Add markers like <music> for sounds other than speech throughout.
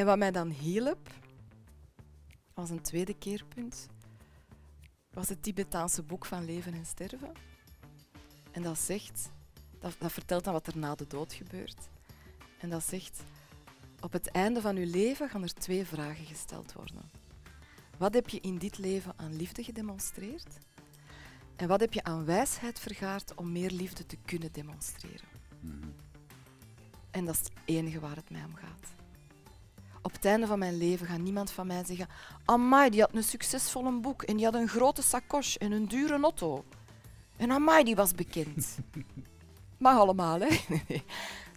En wat mij dan hielp, was een tweede keerpunt, was het Tibetaanse boek van leven en sterven. En dat zegt, dat, dat vertelt dan wat er na de dood gebeurt. En dat zegt, op het einde van uw leven gaan er twee vragen gesteld worden. Wat heb je in dit leven aan liefde gedemonstreerd? En wat heb je aan wijsheid vergaard om meer liefde te kunnen demonstreren? Mhm. En dat is het enige waar het mij om gaat. Op het einde van mijn leven gaat niemand van mij zeggen: Amai, die had een succesvolle boek en die had een grote sacoche en een dure auto. En Amai, die was bekend. <laughs> Mag allemaal, hè? <laughs>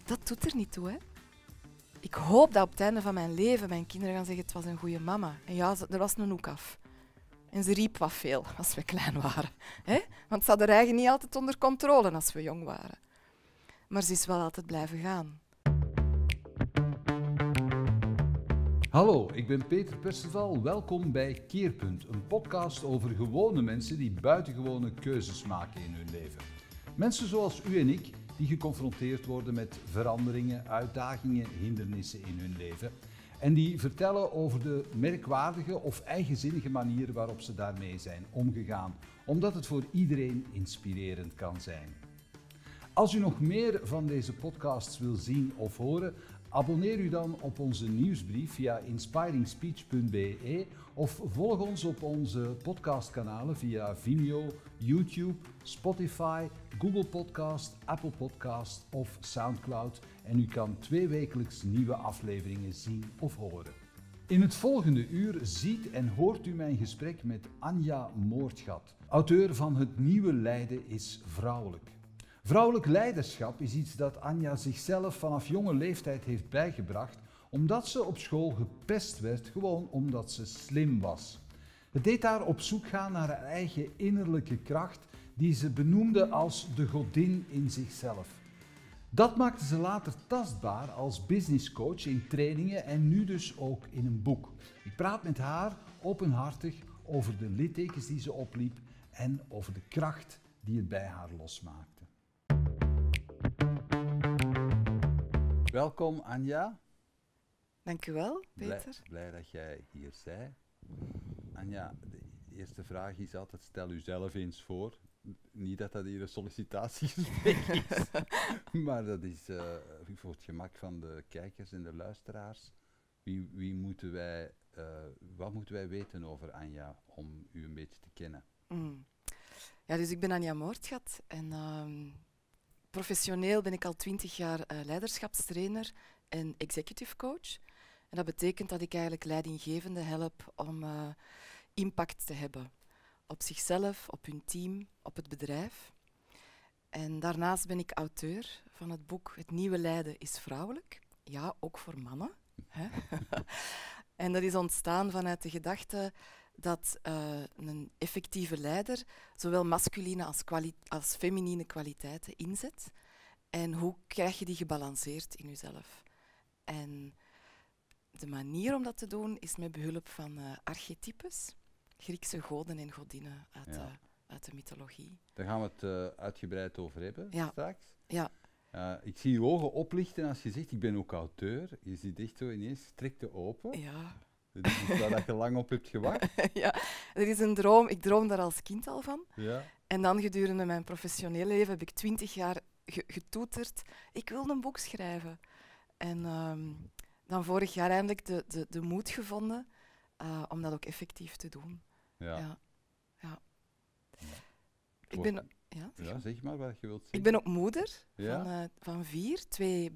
Dat doet er niet toe, hè? Ik hoop dat op het einde van mijn leven mijn kinderen gaan zeggen: Het was een goede mama. En ja, er was een hoek af. En ze riep wat veel als we klein waren. hè? Want ze had er eigenlijk niet altijd onder controle als we jong waren. Maar ze is wel altijd blijven gaan. Hallo, ik ben Peter Perceval. Welkom bij Keerpunt, een podcast over gewone mensen die buitengewone keuzes maken in hun leven. Mensen zoals u en ik, die geconfronteerd worden met veranderingen, uitdagingen, hindernissen in hun leven. En die vertellen over de merkwaardige of eigenzinnige manier waarop ze daarmee zijn omgegaan, omdat het voor iedereen inspirerend kan zijn. Als u nog meer van deze podcasts wil zien of horen, Abonneer u dan op onze nieuwsbrief via inspiringspeech.be of volg ons op onze podcastkanalen via Vimeo, YouTube, Spotify, Google Podcast, Apple Podcast of SoundCloud en u kan twee wekelijks nieuwe afleveringen zien of horen. In het volgende uur ziet en hoort u mijn gesprek met Anja Moordgat. Auteur van Het Nieuwe Leiden is Vrouwelijk. Vrouwelijk leiderschap is iets dat Anja zichzelf vanaf jonge leeftijd heeft bijgebracht, omdat ze op school gepest werd, gewoon omdat ze slim was. Het deed haar op zoek gaan naar haar eigen innerlijke kracht, die ze benoemde als de godin in zichzelf. Dat maakte ze later tastbaar als businesscoach in trainingen en nu dus ook in een boek. Ik praat met haar openhartig over de littekens die ze opliep en over de kracht die het bij haar losmaakt. Welkom Anja. Dankjewel, Peter. Blij, dat jij hier bent. Anja, de eerste vraag is altijd: stel u zelf eens voor. Niet dat dat hier een sollicitatiegesprek <laughs> is, maar dat is eh, voor het gemak van de kijkers en de luisteraars. Wie, wie moeten wij, eh, wat moeten wij weten over Anja om u een beetje te kennen? Mm. Ja, dus ik ben Anja Moortgat en ehm, professioneel ben ik al twintig jaar eh, leiderschapstrainer en executive coach. En dat betekent dat ik eigenlijk leidinggevende help om eh, impact te hebben op zichzelf, op hun team, op het bedrijf. En daarnaast ben ik auteur van het boek Het Nieuwe Leiden is Vrouwelijk. Ja, ook voor mannen. <laughs> en dat is ontstaan vanuit de gedachte, dat eh, een effectieve leider zowel masculine als, als feminine kwaliteiten inzet. En hoe krijg je die gebalanceerd in jezelf? En de manier om dat te doen is met behulp van eh, archetypes, Griekse goden en godinnen uit, de, uit, de, mythologie. Daar gaan we het eh, uitgebreid over hebben straks. Ja. ik zie je ogen oplichten als je zegt, ik ben ook auteur. Je ziet echt zo ineens strikte open. Ja. Dit dus is iets waar je lang op hebt gewacht. <laughs> ja, er is een droom. Ik droom daar als kind al van. Ja. En dan gedurende mijn professionele leven heb ik twintig jaar getoeterd. Ik wilde een boek schrijven. En ehm, dan vorig jaar eindelijk de, de, de moed gevonden eh, om dat ook effectief te doen. Ja. ja. Ik ben, ja, zeg, ja, zeg maar wat je wilt zeggen. Ik ben ook moeder van, eh, van vier, twee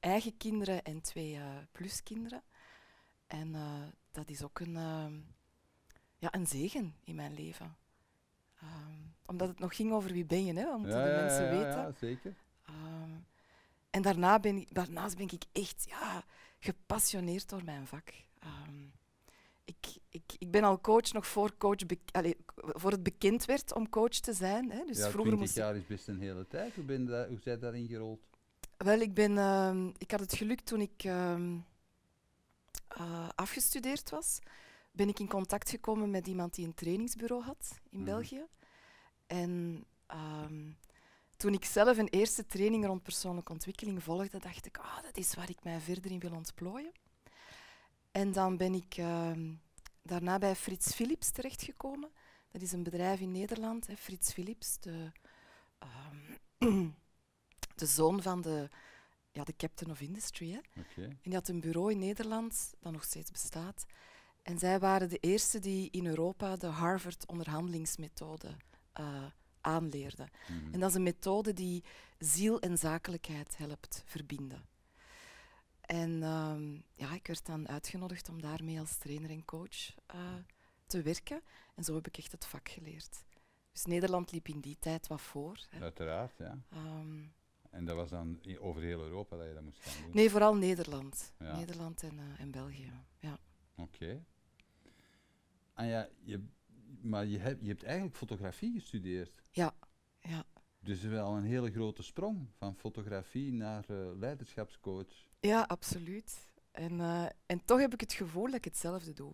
eigen kinderen en twee uh, pluskinderen. En eh, dat is ook een, ehm, ja, een zegen in mijn leven. Ehm, omdat het nog ging over wie ben je, hè, omdat ja, de mensen weten. Ja, zeker. Ehm, en daarna ben ik, daarnaast ben ik echt ja, gepassioneerd door mijn vak. ik, ik, ik ben al coach nog voor, coach voor het bekend werd om coach te zijn. Hè. Dus vroeger 20 jaar is best een hele tijd. Hoe, ben daar, hoe zij daarin gerold? Wel, ik, ben, ik had het geluk toen ik eh, afgestudeerd was, ben ik in contact gekomen met iemand die een trainingsbureau had in mhm. België. En ehm, toen ik zelf een eerste training rond persoonlijke ontwikkeling volgde, dacht ik, ah, dat is waar ik mij verder in wil ontplooien. En dan ben ik ehm, daarna bij Frits Philips terechtgekomen. Dat is een bedrijf in Nederland, hè, Frits Philips, de, ehm, <clears throat> de zoon van de ja, de captain of industry. Hè. En die had een bureau in Nederland, dat nog steeds bestaat. En zij waren de eerste die in Europa de Harvard-onderhandelingsmethode eh, aanleerden. Mhm. En dat is een methode die ziel en zakelijkheid helpt verbinden. En ehm, ja, ik werd dan uitgenodigd om daarmee als trainer en coach eh, te werken. En zo heb ik echt het vak geleerd. Dus Nederland liep in die tijd wat voor. Hè. Uiteraard, ja. Ehm, en dat was dan over heel Europa dat je dat moest gaan doen? Nee, vooral Nederland. Nederland en, eh, en België, ja. Oké. Okay. Ah ja, je, maar je, hebt je hebt eigenlijk fotografie gestudeerd. Ja, ja. Dus wel een hele grote sprong van fotografie naar eh, leiderschapscoach. Ja, absoluut. En, eh, en toch heb ik het gevoel dat ik hetzelfde doe.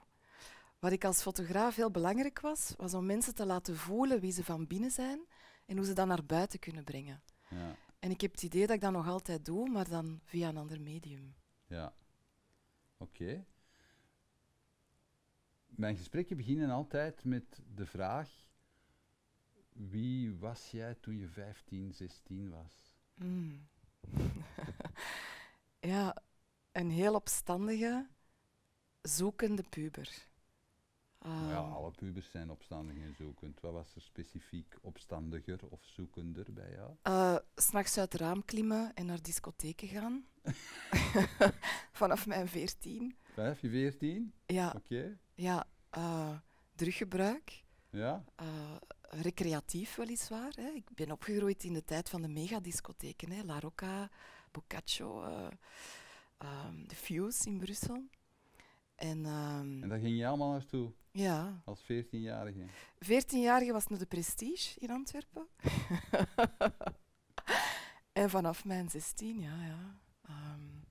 Wat ik als fotograaf heel belangrijk was, was om mensen te laten voelen wie ze van binnen zijn en hoe ze dat naar buiten kunnen brengen. Ja. En ik heb het idee dat ik dat nog altijd doe, maar dan via een ander medium. Ja, oké. Mijn gesprekken beginnen altijd met de vraag: wie was jij toen je 15, 16 was? Mm. <laughs> ja, een heel opstandige, zoekende puber. ja, ehm. alle pubers zijn opstandig en zoekend. Wat was er specifiek opstandiger of zoekender bij jou? Eh, s'nachts uit het raam klimmen en naar discotheken gaan. <laughs> Vanaf mijn veertien. Vijf je veertien? Ja. Oké. Ja, eh, druggebruik. Ja. Eh, recreatief weliswaar. Hè. Ik ben opgegroeid in de tijd van de megadiscotheken. Hè. La Rocca, Boccaccio, uh, de Fuse in Brussel. En, ehm, en daar ging je allemaal naartoe? Ja. Als veertienjarige. Veertienjarige was nu de Prestige in Antwerpen. <laughs> En vanaf mijn 16, ja, ja. Um,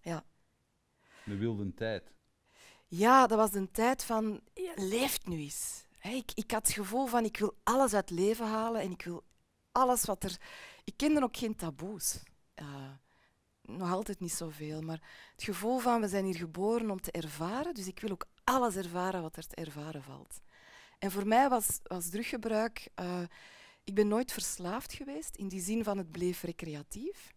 ja. De wilde tijd. Ja, dat was een tijd van leeft nu eens. ik, ik had het gevoel van ik wil alles uit leven halen en ik wil alles wat er. Ik kende ook geen taboes. nog altijd niet zoveel, maar het gevoel van we zijn hier geboren om te ervaren, dus ik wil ook alles ervaren wat er te ervaren valt. En voor mij was, was druggebruik eh, ik ben nooit verslaafd geweest in die zin van het bleef recreatief.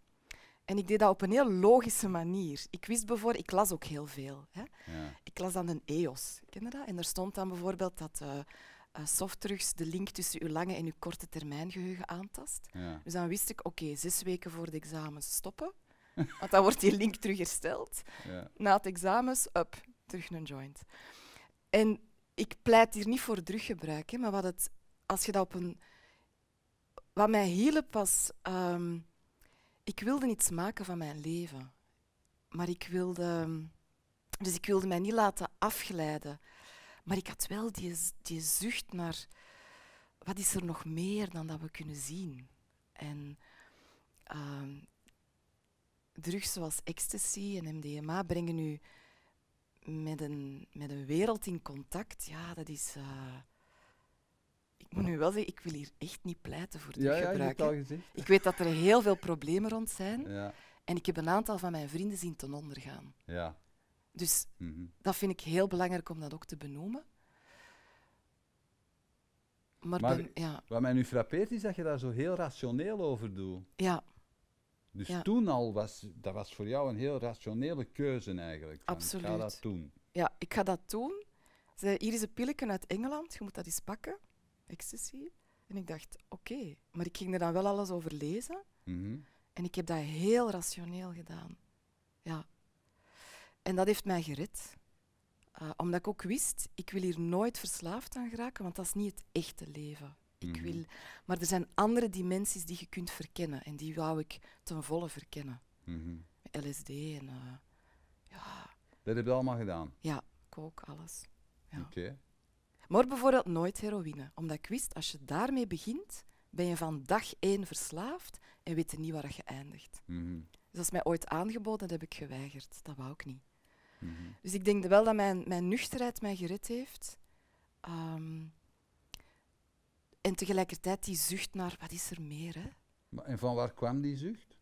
En ik deed dat op een heel logische manier. Ik wist bijvoorbeeld, ik las ook heel veel. Hè. Ja. Ik las dan een EOS, ken je dat? En er stond dan bijvoorbeeld dat uh, uh, softdrugs de link tussen uw lange en uw korte termijngeheugen aantast. Dus dan wist ik, oké, zes weken voor de examens stoppen. <laughs> want dan wordt die link terughersteld Ja. Na het examens, up, terug een joint. En ik pleit hier niet voor druggebruik, hè, maar wat het, als je dat op een wat mij hielp was, ehm, ik wilde iets maken van mijn leven. Maar ik wilde, dus ik wilde mij niet laten afgeleiden. Maar ik had wel die, die zucht naar wat is er nog meer dan dat we kunnen zien. En ehm, drugs zoals ecstasy en MDMA brengen u met een, met een wereld in contact. Ja, dat is. Eh, moet nu wel zeggen, ik wil hier echt niet pleiten voor ja, gebruik. Ja, al ik weet dat er heel veel problemen rond zijn. Ja. En ik heb een aantal van mijn vrienden zien ten onder gaan. Ja. Dus mhm. dat vind ik heel belangrijk om dat ook te benoemen. Maar, ja. wat mij nu frappeert is dat je daar zo heel rationeel over doet. Ja. Dus toen al was dat was voor jou een heel rationele keuze eigenlijk. Absoluut. Ik ga dat doen. Ja, ik ga dat doen. hier is een pilletje uit Engeland, je moet dat eens pakken ecstasy. En ik dacht, oké, maar ik ging er dan wel alles over lezen. Mhm. En ik heb dat heel rationeel gedaan. Ja. En dat heeft mij gered. Uh, omdat ik ook wist, ik wil hier nooit verslaafd aan geraken, want dat is niet het echte leven. Ik mhm. wil, maar er zijn andere dimensies die je kunt verkennen en die wou ik ten volle verkennen. Mhm. LSD en eh, ja. Dat heb je allemaal gedaan? Ja, ook alles. Ja. Oké. Maar bijvoorbeeld nooit heroïne, omdat ik wist als je daarmee begint, ben je van dag één verslaafd en weet je niet waar je eindigt. Mm Dus dat mij ooit aangeboden, dat heb ik geweigerd. Dat wou ik niet. Mhm. Dus ik denk wel dat mijn, mijn nuchterheid mij gered heeft. Ehm, en tegelijkertijd die zucht naar wat is er meer. Hè? Maar, en van waar kwam die zucht?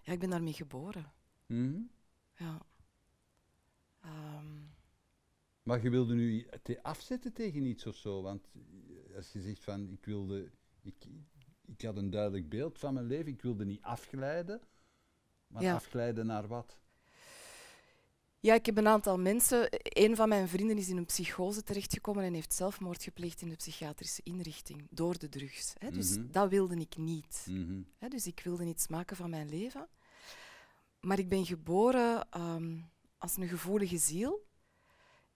Ja, ik ben daarmee geboren. Mhm. Ja. Ehm, maar je wilde nu te afzetten tegen iets of zo. Want als je zegt van ik wilde. Ik, ik had een duidelijk beeld van mijn leven. Ik wilde niet afglijden. Maar ja. afglijden naar wat? Ja, ik heb een aantal mensen. Een van mijn vrienden is in een psychose terechtgekomen en heeft zelfmoord gepleegd in de psychiatrische inrichting door de drugs. Dus mhm. dat wilde ik niet. Mhm. dus ik wilde niets maken van mijn leven. Maar ik ben geboren ehm, als een gevoelige ziel.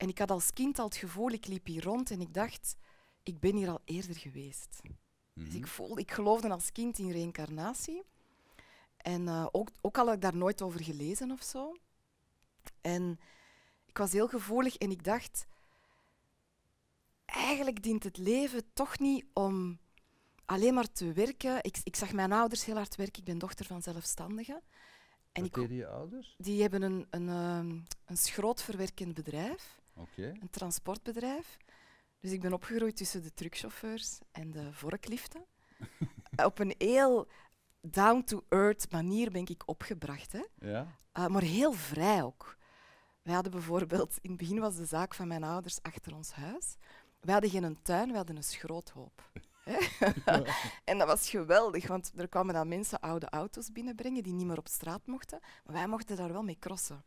En ik had als kind al het gevoel, ik liep hier rond en ik dacht, ik ben hier al eerder geweest. Dus ik, mhm. voelde, ik geloofde als kind in reïncarnatie. En eh, ook, ook al had ik daar nooit over gelezen of zo. En ik was heel gevoelig en ik dacht, eigenlijk dient het leven toch niet om alleen maar te werken. Ik, ik zag mijn ouders heel hard werken, ik ben dochter van zelfstandigen. En Wat ik, deden je ouders? Die hebben een, een, ehm, een schrootverwerkend bedrijf. Een transportbedrijf. Dus ik ben opgegroeid tussen de truckchauffeurs en de vorkliften. <laughs> Op een heel down-to-earth manier ben ik opgebracht. Hè. Ja. Eh, maar heel vrij ook. Wij hadden bijvoorbeeld, in het begin was de zaak van mijn ouders achter ons huis. Wij hadden geen tuin, we hadden een schroothoop. <laughs> en dat was geweldig, want er kwamen dan mensen oude auto's binnenbrengen die niet meer op straat mochten. Maar wij mochten daar wel mee crossen.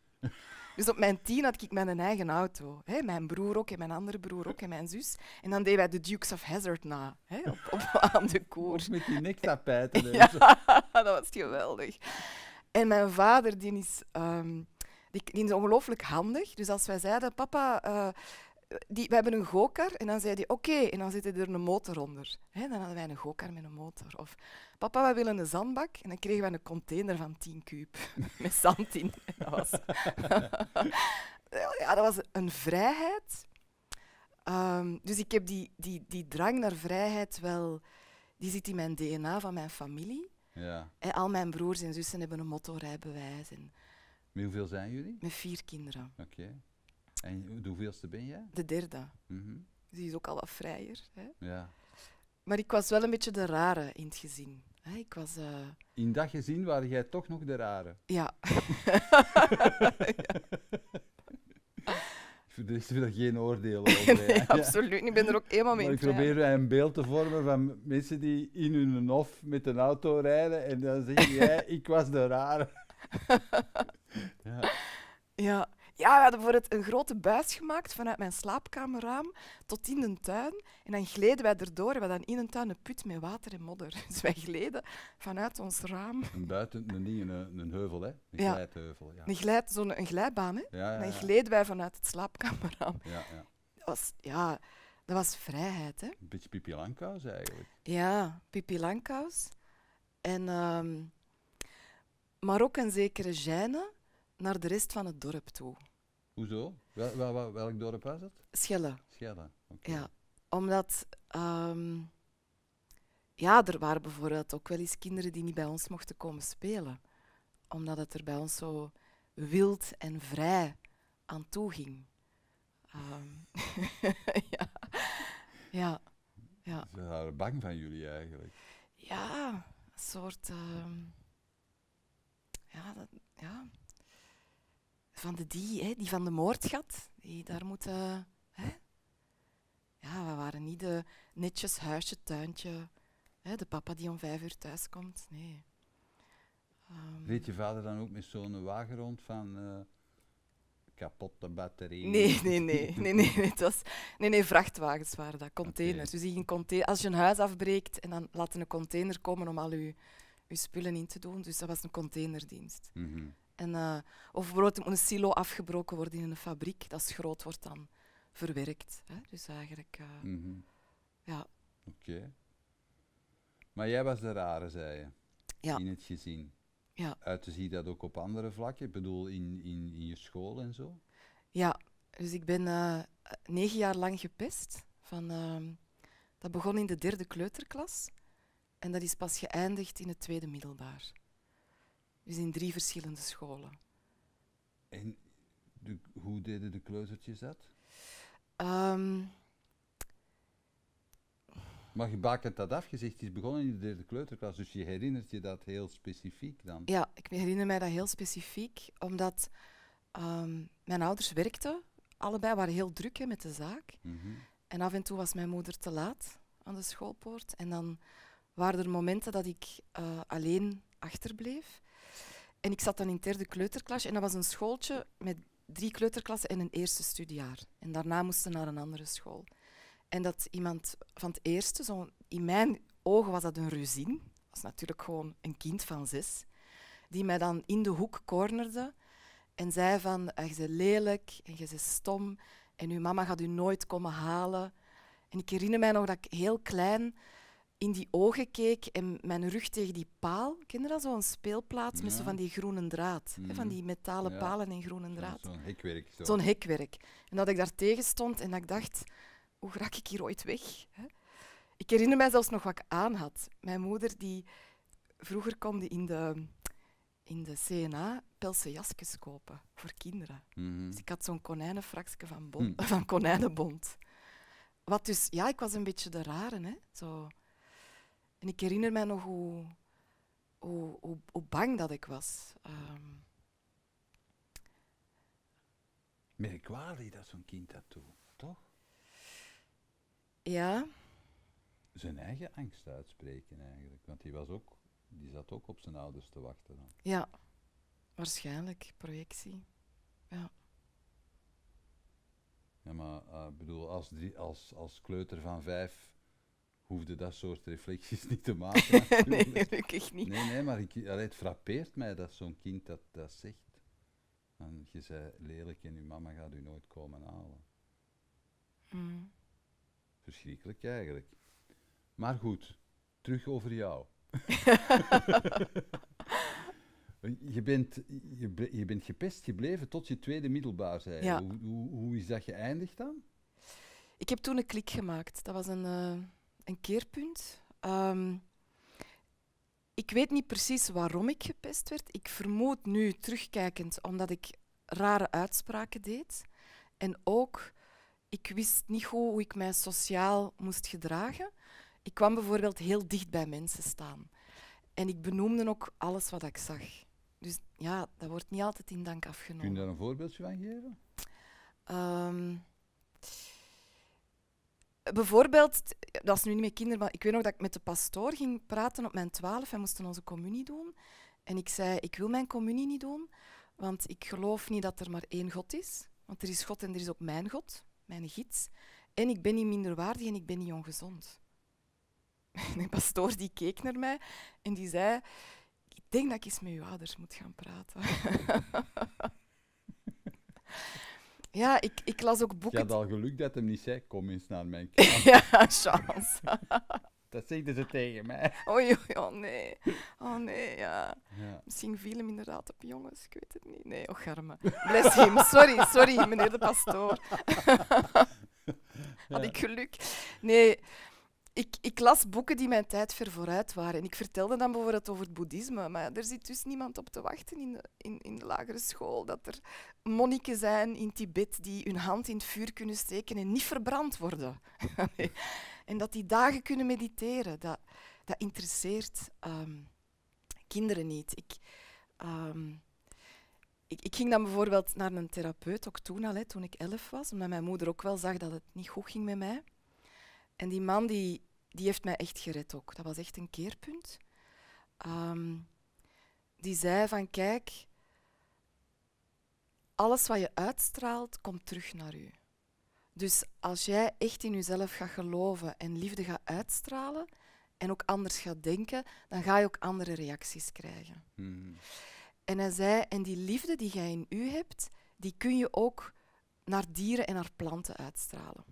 Dus op mijn tien had ik mijn eigen auto. Mijn broer ook en mijn andere broer ook en mijn zus. En dan deden wij de Dukes of Hazard na hè? Op, op, <laughs> aan de koers. Met die nektapijten. ja, <laughs> dat was geweldig. En mijn vader die is, ehm, die, is ongelooflijk handig. Dus als wij zeiden, papa, eh, die, we hebben een gokar en dan zei hij oké, en dan zit er een motor onder. dan hadden wij een gokar met een motor. Of papa, we willen een zandbak en dan kregen we een container van 10 kuub <laughs> met zand in. Dat was, <laughs> ja, dat was een vrijheid. Ehm, dus ik heb die, die, die drang naar vrijheid wel, die zit in mijn DNA van mijn familie. Ja. En al mijn broers en zussen hebben een motorrijbewijs. En met hoeveel zijn jullie? Met vier kinderen. Oké. En de hoeveelste ben jij? De derde. Mm Die is ook al wat vrijer. Hè? Ja. Maar ik was wel een beetje de rare in het gezin. Ik was, eh, In dat gezin waren jij toch nog de rare? Ja. ja. <laughs> Er is er geen oordeel <laughs> nee, absoluut Ik ben er ook helemaal mee Ik probeer een beeld te vormen van mensen die in hun hof met een auto rijden en dan zeg jij, ik was de rare. <laughs> ja. ja. Ja, we hadden voor het een grote buis gemaakt vanuit mijn slaapkamerraam tot in de tuin. En dan gleden wij erdoor. We hadden in de tuin een put met water en modder. <laughs> Dus wij gleden vanuit ons raam. En buiten, een, een, een heuvel, hè? Een ja. glijtheuvel. Ja. Een, glijd, zo'n, een glijbaan, hè? Ja, en dan gleden wij vanuit het slaapkamerraam. Ja, ja. Dat was, ja, dat was vrijheid, hè? Een beetje Pipi eigenlijk. Ja, Pipi En, ehm, maar ook een zekere gêne naar de rest van het dorp toe. Hoezo? Wel, wel, welk dorp was het? Schelle. Schelle, Oké. Ja, omdat... Ehm, ja, er waren bijvoorbeeld ook wel eens kinderen die niet bij ons mochten komen spelen. Omdat het er bij ons zo wild en vrij aan toe ging. Um, <laughs> ja. ja. ja. Ze waren bang van jullie eigenlijk. Ja, een soort... Ehm, ja, dat, ja van de die, hè, die van de moordgat, die daar moeten... Hè? Ja, we waren niet de netjes huisje, tuintje, hè, de papa die om vijf uur thuis komt, nee. Ehm, Reed je vader dan ook met zo'n wagen rond van... Eh, kapotte batterijen? Nee, nee, nee. nee, nee, het was, nee, nee vrachtwagens waren dat, containers. Okay. Dus container, als je een huis afbreekt en dan laat een container komen om al je, je spullen in te doen. Dus dat was een containerdienst. Mm -hmm. En, eh, of bijvoorbeeld moet een silo afgebroken worden in een fabriek, dat is groot, wordt dan verwerkt. Hè? Dus eigenlijk, eh, mhm. ja. Oké. Maar jij was de rare, zei je, ja. in het gezin. Ja. Uit zie je dat ook op andere vlakken? Ik bedoel, in, in, in je school en zo? Ja, dus ik ben eh, negen jaar lang gepest. Van, ehm, dat begon in de derde kleuterklas en dat is pas geëindigd in het tweede middelbaar. Dus in drie verschillende scholen. En hoe deden de kleutertjes dat? Um, maar je bakent dat af, je zegt, het is begonnen in de derde kleuterklas, dus je herinnert je dat heel specifiek dan? Ja, ik herinner mij dat heel specifiek, omdat ehm, mijn ouders werkten, allebei waren heel druk met de zaak. Mhm. En af en toe was mijn moeder te laat aan de schoolpoort. En dan waren er momenten dat ik eh, alleen achterbleef. En ik zat dan in derde kleuterklasje en dat was een schooltje met drie kleuterklassen en een eerste studiejaar. En daarna moesten naar een andere school. En dat iemand van het eerste, zo, in mijn ogen was dat een ruzin, dat was natuurlijk gewoon een kind van zes, die mij dan in de hoek cornerde en zei van, ah, je bent lelijk en je bent stom en uw mama gaat u nooit komen halen. En ik herinner mij nog dat ik heel klein in die ogen keek en mijn rug tegen die paal. Ken je dat, zo'n speelplaats met zo van die groene draad? van mhm. die metalen palen en groene draad. Zo'n hekwerk. Zo'n zo hekwerk. En dat ik daar tegen stond en dat ik dacht, hoe raak ik hier ooit weg? Hè? Ik herinner mij zelfs nog wat ik aan had. Mijn moeder die vroeger komde in de, in de CNA pelse jasjes kopen voor kinderen. Mhm. Dus ik had zo'n konijnenfrakje van, hm. <laughs> van konijnenbond. Wat dus, ja, ik was een beetje de rare, hè. Zo en ik herinner mij nog hoe, hoe, hoe, bang dat ik was. Um. Merkwaardig dat zo'n kind dat doet, toch? Ja. Zijn eigen angst uitspreken eigenlijk, want die, was ook, die zat ook op zijn ouders te wachten. Dan. Ja, waarschijnlijk, projectie. Ja. maar eh, ik bedoel, als, als, als kleuter van vijf hoefde dat soort reflecties <laughs> niet te maken. <laughs> nee, gelukkig niet. Nee, nee maar ik, het frappeert mij dat zo'n kind dat, dat zegt. En je zei lelijk en je mama gaat u nooit komen halen. Mm. Verschrikkelijk eigenlijk. Maar goed, terug over jou. <laughs> je, bent, je, je, bent gepest gebleven tot je tweede middelbaar zei. Hoe, hoe, is dat geëindigd dan? Ik heb toen een klik gemaakt. Dat was een. Eh, een keerpunt. Ehm, ik weet niet precies waarom ik gepest werd. Ik vermoed nu terugkijkend omdat ik rare uitspraken deed. En ook, ik wist niet hoe ik mij sociaal moest gedragen. Ik kwam bijvoorbeeld heel dicht bij mensen staan. En ik benoemde ook alles wat ik zag. Dus ja, dat wordt niet altijd in dank afgenomen. Kun je daar een voorbeeldje van geven? Ehm, bijvoorbeeld, dat is nu niet meer kinderen, maar ik weet nog dat ik met de pastoor ging praten op mijn twaalf. Wij moesten onze communie doen. En ik zei, ik wil mijn communie niet doen, want ik geloof niet dat er maar één God is. Want er is God en er is ook mijn God, mijn gids. En ik ben niet minderwaardig en ik ben niet ongezond. <laughs> De pastoor die keek naar mij en die zei, ik denk dat ik eens met uw ouders moet gaan praten. <laughs> Ja, ik, ik las ook boeken. Ik had al geluk dat hem niet zei: Kom eens naar mijn <laughs> kamer. ja, chance. <laughs> dat zegden ze tegen mij. Oei, oei, oh nee. Oh nee, ja. Misschien viel hem inderdaad op jongens, ik weet het niet. Nee, och, garmen Bless him. Sorry, sorry, meneer de pastoor. <laughs> had ik geluk? Nee, ik, ik, las boeken die mijn tijd ver vooruit waren. En ik vertelde dan bijvoorbeeld over het boeddhisme. Maar er zit dus niemand op te wachten in de, in, in de lagere school. Dat er monniken zijn in Tibet die hun hand in het vuur kunnen steken en niet verbrand worden. <laughs> en dat die dagen kunnen mediteren. Dat, dat interesseert ehm, kinderen niet. Ik, ehm, ik, ik, ging dan bijvoorbeeld naar een therapeut, ook toen al, hè, toen ik elf was. Omdat mijn moeder ook wel zag dat het niet goed ging met mij. En die man die, die heeft mij echt gered ook. Dat was echt een keerpunt. Ehm, die zei van kijk, alles wat je uitstraalt komt terug naar u. Dus als jij echt in jezelf gaat geloven en liefde gaat uitstralen en ook anders gaat denken, dan ga je ook andere reacties krijgen. Hmm. En hij zei, en die liefde die jij in u hebt, die kun je ook naar dieren en naar planten uitstralen.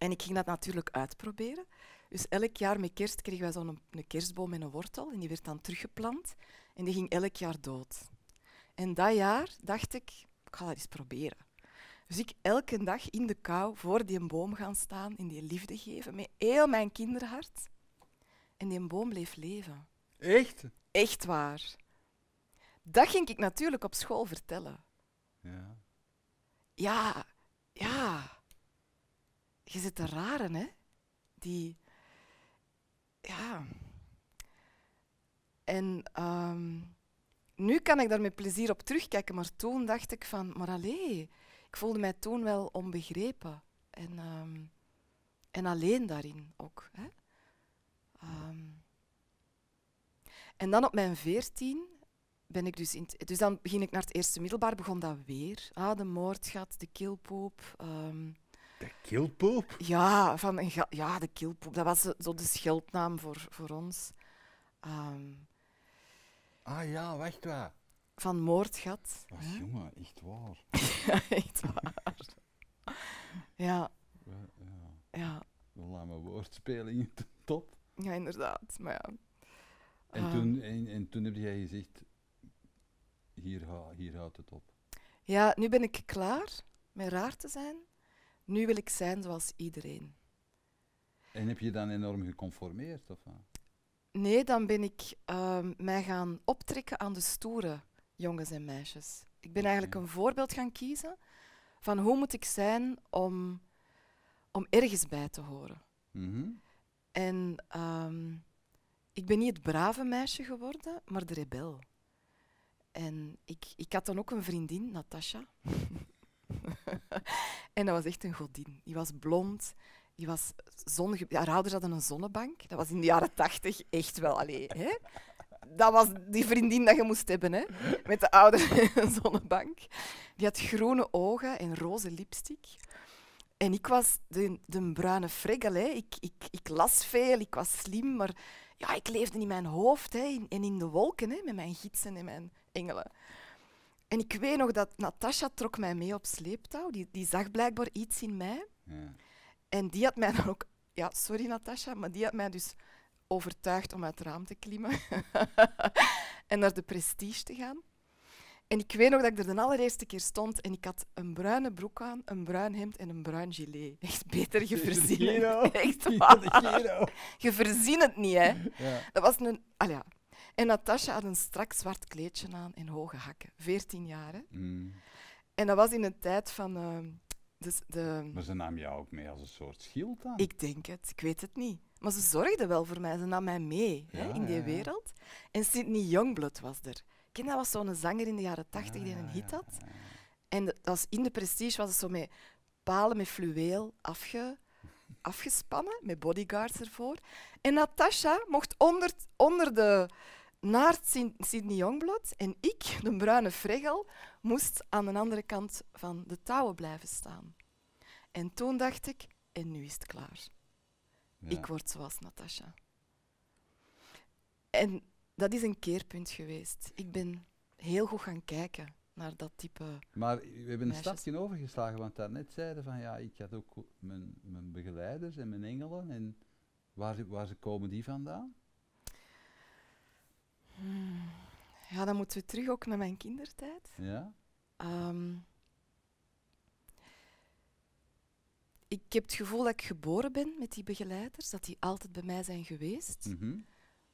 En ik ging dat natuurlijk uitproberen. Dus elk jaar met kerst kregen wij zo'n kerstboom en een wortel. En die werd dan teruggeplant. En die ging elk jaar dood. En dat jaar dacht ik, ik ga dat eens proberen. Dus ik elke dag in de kou voor die boom gaan staan en die liefde geven met heel mijn kinderhart. En die boom bleef leven. Echt? Echt waar. Dat ging ik natuurlijk op school vertellen. Ja. Ja, ja je zit de rare, hè? Die. Ja. En ehm, nu kan ik daar met plezier op terugkijken, maar toen dacht ik van, maar alleen, ik voelde mij toen wel onbegrepen. En, ehm, en alleen daarin ook. Hè? Ehm, en dan op mijn veertien ben ik dus in Dus dan begin ik naar het eerste middelbaar, begon dat weer. Ah, de moord gaat, de kilpoop. De kilpoop? Ja, van een ja, de kilpoop. Dat was zo de schildnaam voor, voor ons. Ehm, ah ja, wacht waar. Van moordgat. was jongen, echt waar. ja, <laughs> echt waar. ja. Ja. ja. Laat mijn woordspelingen top. Ja, inderdaad. Maar ja. En, ehm. toen, en, en, toen heb jij gezegd, hier, hier houdt het op. Ja, nu ben ik klaar met raar te zijn. Nu wil ik zijn zoals iedereen. En heb je dan enorm geconformeerd? Of? Nee, dan ben ik ehm, mij gaan optrekken aan de stoere jongens en meisjes. Ik ben eigenlijk een voorbeeld gaan kiezen van hoe moet ik zijn om, om ergens bij te horen. Mhm. En ehm, ik ben niet het brave meisje geworden, maar de rebel. En ik, ik had dan ook een vriendin, Natasha. <laughs> <laughs> en dat was echt een godin. Die was blond, die was zonge... Haar ouders hadden een zonnebank. Dat was in de jaren tachtig echt wel. alleen. Dat was die vriendin dat je moest hebben, hè? met de ouders <laughs> een zonnebank. Die had groene ogen en roze lipstick. En ik was de, de bruine freggel. Hè. Ik, ik, ik, las veel, ik was slim, maar ja, ik leefde in mijn hoofd hè, en in de wolken hè, met mijn gidsen en mijn engelen. En ik weet nog dat Natasha trok mij mee op sleeptouw. Die, die zag blijkbaar iets in mij. En die had mij dan ook... Ja, sorry Natasha, maar die had mij dus overtuigd om uit het raam te klimmen. <laughs> en naar de prestige te gaan. En ik weet nog dat ik er de allereerste keer stond en ik had een bruine broek aan, een bruin hemd en een bruin gilet. <laughs> Echt beter, geverzien. Echt <laughs> waar. Je verzin het niet, hè. Ja. Dat was een... ja, en Natasja had een strak zwart kleedje aan en hoge hakken. 14 jaar. Hè? Mm. En dat was in een tijd van. Eh, dus de maar ze nam jou ook mee als een soort schild aan? Ik denk het, ik weet het niet. Maar ze zorgde wel voor mij, ze nam mij mee hè, in die wereld. En Sydney Youngblood was er. Ken dat was zo'n zanger in de jaren tachtig die ah, een hit had. En als in de Prestige was het zo met palen met fluweel afge, afgespannen, met bodyguards ervoor. En Natasha mocht onder, onder de naar Sidney jongblot en ik, <laughs> de bruine fregel, moest aan de andere kant van de touwen blijven staan. En toen dacht ik, en nu is het klaar. Ik word zoals Natasha. En dat is een keerpunt geweest. Ik ben heel goed gaan kijken naar dat type. Maar we hebben een stapje overgeslagen, want daarnet zeiden van ja, ik had ook mijn, mijn begeleiders en mijn engelen. En waar, waar ze komen die vandaan? Ja, dan moeten we terug ook naar mijn kindertijd. Ja. Ehm, ik heb het gevoel dat ik geboren ben met die begeleiders, dat die altijd bij mij zijn geweest. Mhm.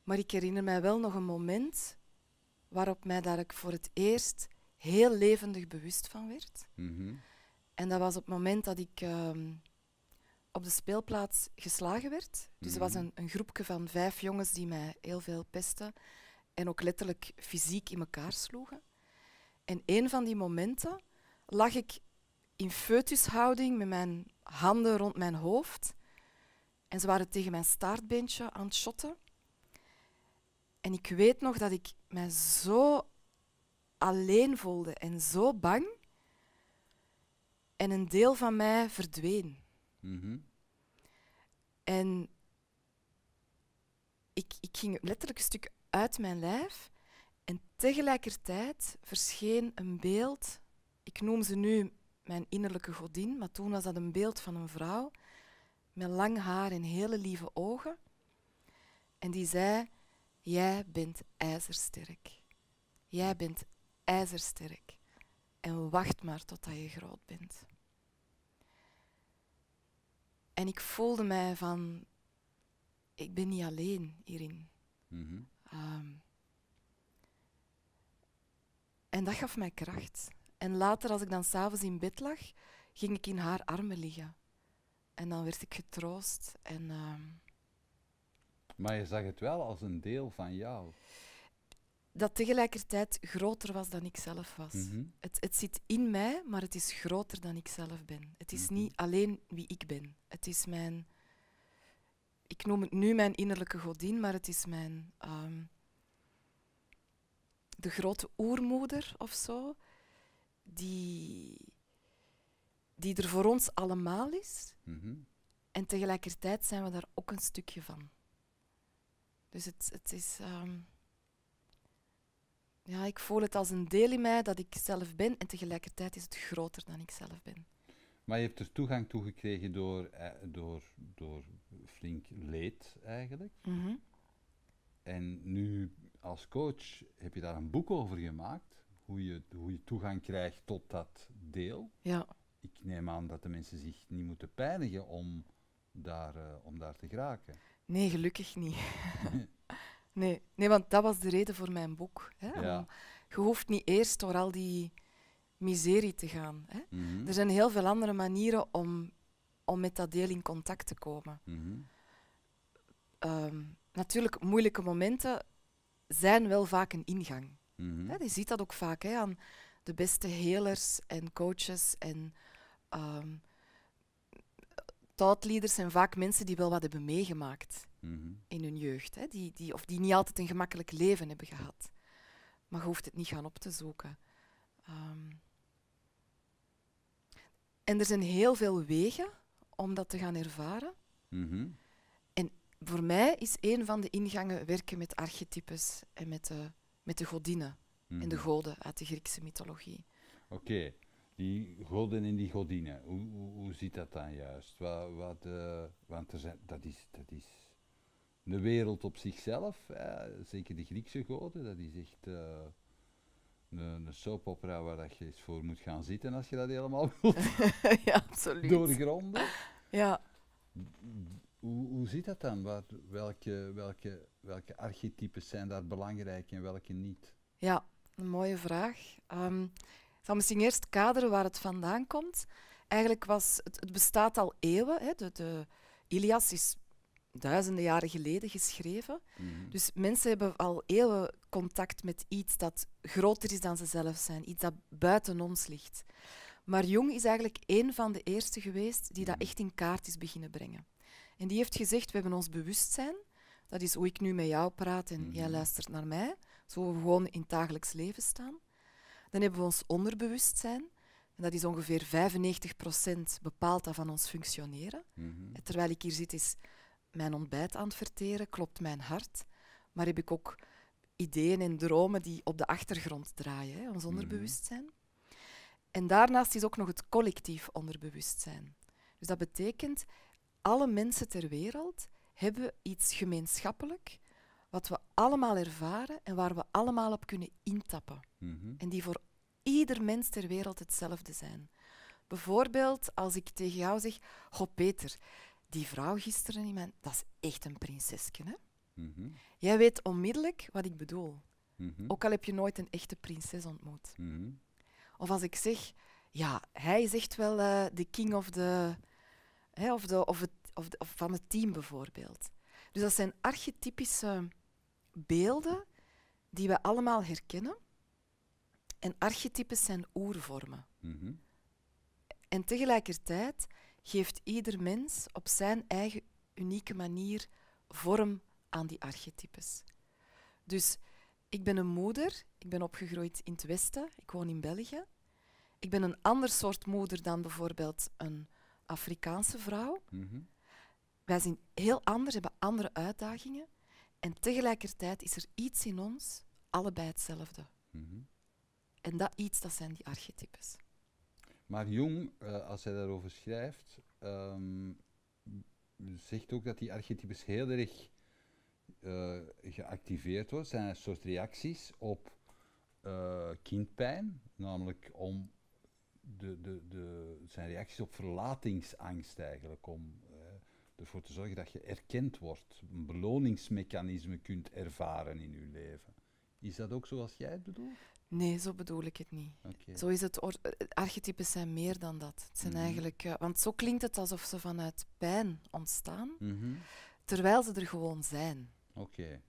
Maar ik herinner mij wel nog een moment waarop mij dat ik voor het eerst heel levendig bewust van werd. Mhm. En dat was op het moment dat ik ehm, op de speelplaats geslagen werd. Dus mm er was mhm. een, een groepje van vijf jongens die mij heel veel pesten en ook letterlijk fysiek in elkaar sloegen. En een van die momenten lag ik in foetushouding met mijn handen rond mijn hoofd. En ze waren tegen mijn staartbeentje aan het shotten. En ik weet nog dat ik mij zo alleen voelde en zo bang. En een deel van mij verdween. Mhm. En ik, ik ging letterlijk een stuk uit mijn lijf. En tegelijkertijd verscheen een beeld, ik noem ze nu mijn innerlijke godin, maar toen was dat een beeld van een vrouw met lang haar en hele lieve ogen. En die zei, jij bent ijzersterk. Jij bent ijzersterk. En wacht maar totdat je groot bent. En ik voelde mij van, ik ben niet alleen hierin. Mm Ehm, en dat gaf mij kracht. En later, als ik dan s'avonds in bed lag, ging ik in haar armen liggen. En dan werd ik getroost. En, ehm, maar je zag het wel als een deel van jou. Dat tegelijkertijd groter was dan ik zelf was. Mhm. het, het, zit in mij, maar het is groter dan ik zelf ben. Het is mhm. niet alleen wie ik ben. Het is mijn ik noem het nu mijn innerlijke godin, maar het is mijn. Ehm, de grote oermoeder of zo, die, die er voor ons allemaal is. Mhm. En tegelijkertijd zijn we daar ook een stukje van. Dus het, het is. Ehm, ja, ik voel het als een deel in mij dat ik zelf ben en tegelijkertijd is het groter dan ik zelf ben. Maar je hebt er toegang toe gekregen door, eh, door, door flink leed eigenlijk. Mhm. En nu als coach heb je daar een boek over gemaakt, hoe je, hoe je toegang krijgt tot dat deel. Ja. Ik neem aan dat de mensen zich niet moeten pijnigen om daar, eh, om daar te geraken. Nee, gelukkig niet. <laughs> nee. nee, want dat was de reden voor mijn boek. Hè? Je hoeft niet eerst door al die miserie te gaan. Hè? Mhm. Er zijn heel veel andere manieren om, om met dat deel in contact te komen. Mhm. Ehm, natuurlijk, moeilijke momenten zijn wel vaak een ingang. Mhm. je ziet dat ook vaak hè, aan de beste helers en coaches en um, thoughtleaders zijn vaak mensen die wel wat hebben meegemaakt in hun jeugd. Hè, die, die, of die niet altijd een gemakkelijk leven hebben gehad. Maar je hoeft het niet gaan op te zoeken. Ehm, en er zijn heel veel wegen om dat te gaan ervaren. Mhm. En voor mij is een van de ingangen werken met archetypes en met de, met de godinnen en de mhm. goden uit de Griekse mythologie. Oké, die goden en die godinnen, hoe, hoe, ziet dat dan juist? Wat, wat, eh, want er zijn, dat, is, dat is de wereld op zichzelf, zeker de Griekse goden, dat is echt. Eh, een, opera waar dat je eens voor moet gaan zitten als je dat helemaal <laughs> wilt <laughs> ja, absoluut. doorgronden. Ja. Hoe, hoe zit dat dan? welke, welke, welke archetypes zijn daar belangrijk en welke niet? Ja, een mooie vraag. Um, ehm, ik zal misschien eerst kaderen waar het vandaan komt. Eigenlijk was het, het bestaat al eeuwen. Hè. De, de Ilias is duizenden jaren geleden geschreven. Mhm. Dus mensen hebben al eeuwen contact met iets dat groter is dan ze zelf zijn, iets dat buiten ons ligt. Maar Jung is eigenlijk één van de eerste geweest die dat mhm. echt in kaart is beginnen brengen. En die heeft gezegd, we hebben ons bewustzijn, dat is hoe ik nu met jou praat en jij mhm. luistert naar mij, zo we gewoon in het dagelijks leven staan. Dan hebben we ons onderbewustzijn, en dat is ongeveer 95% bepaalt dat van ons functioneren. Terwijl ik hier zit, is mijn ontbijt aan het verteren? Klopt mijn hart? Maar heb ik ook ideeën en dromen die op de achtergrond draaien, hè, ons mhm. onderbewustzijn? En daarnaast is ook nog het collectief onderbewustzijn. Dus dat betekent, alle mensen ter wereld hebben iets gemeenschappelijk wat we allemaal ervaren en waar we allemaal op kunnen intappen. Mhm. En die voor ieder mens ter wereld hetzelfde zijn. Bijvoorbeeld als ik tegen jou zeg, Goh Peter, die vrouw gisteren in mijn... Dat is echt een prinsesje, hè? Mhm. Jij weet onmiddellijk wat ik bedoel. Mhm. Ook al heb je nooit een echte prinses ontmoet. Mhm. Of als ik zeg, ja, hij is echt wel eh, de king of the, hè, of, de, of, het, of, of van het team bijvoorbeeld. Dus dat zijn archetypische beelden die we allemaal herkennen. En archetypes zijn oervormen. En tegelijkertijd geeft ieder mens op zijn eigen unieke manier vorm aan die archetypes. Dus ik ben een moeder, ik ben opgegroeid in het Westen, ik woon in België. Ik ben een ander soort moeder dan bijvoorbeeld een Afrikaanse vrouw. Mhm. Wij zijn heel anders, hebben andere uitdagingen. En tegelijkertijd is er iets in ons, allebei hetzelfde. Mhm. En dat iets, dat zijn die archetypes. Maar Jung, eh, als hij daarover schrijft, ehm, zegt ook dat die archetypes heel erg eh, geactiveerd worden. zijn een soort reacties op eh, kindpijn, namelijk om de, de, de, zijn reacties op verlatingsangst eigenlijk, om ervoor te zorgen dat je erkend wordt, een beloningsmechanisme kunt ervaren in je leven. Is dat ook zoals jij het bedoelt? Nee, zo bedoel ik het niet. Zo is het eh, archetypes zijn meer dan dat. Het zijn mhm. eigenlijk, eh, want zo klinkt het alsof ze vanuit pijn ontstaan, mhm. terwijl ze er gewoon zijn. Oké.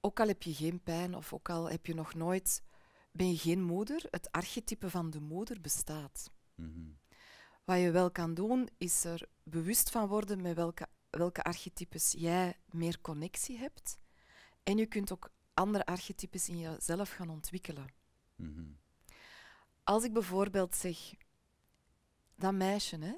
Ook al heb je geen pijn of ook al heb je nog nooit, ben je geen moeder, het archetype van de moeder bestaat. Mhm. Wat je wel kan doen, is er bewust van worden met welke, welke archetypes jij meer connectie hebt. En je kunt ook andere archetypes in jezelf gaan ontwikkelen. Mhm. Als ik bijvoorbeeld zeg, dat meisje, hè,